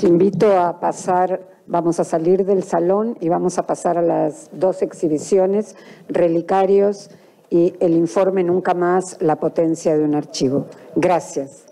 Los invito a pasar, vamos a salir del salón y vamos a pasar a las dos exhibiciones, Relicarios y el informe Nunca más, la potencia de un archivo. Gracias.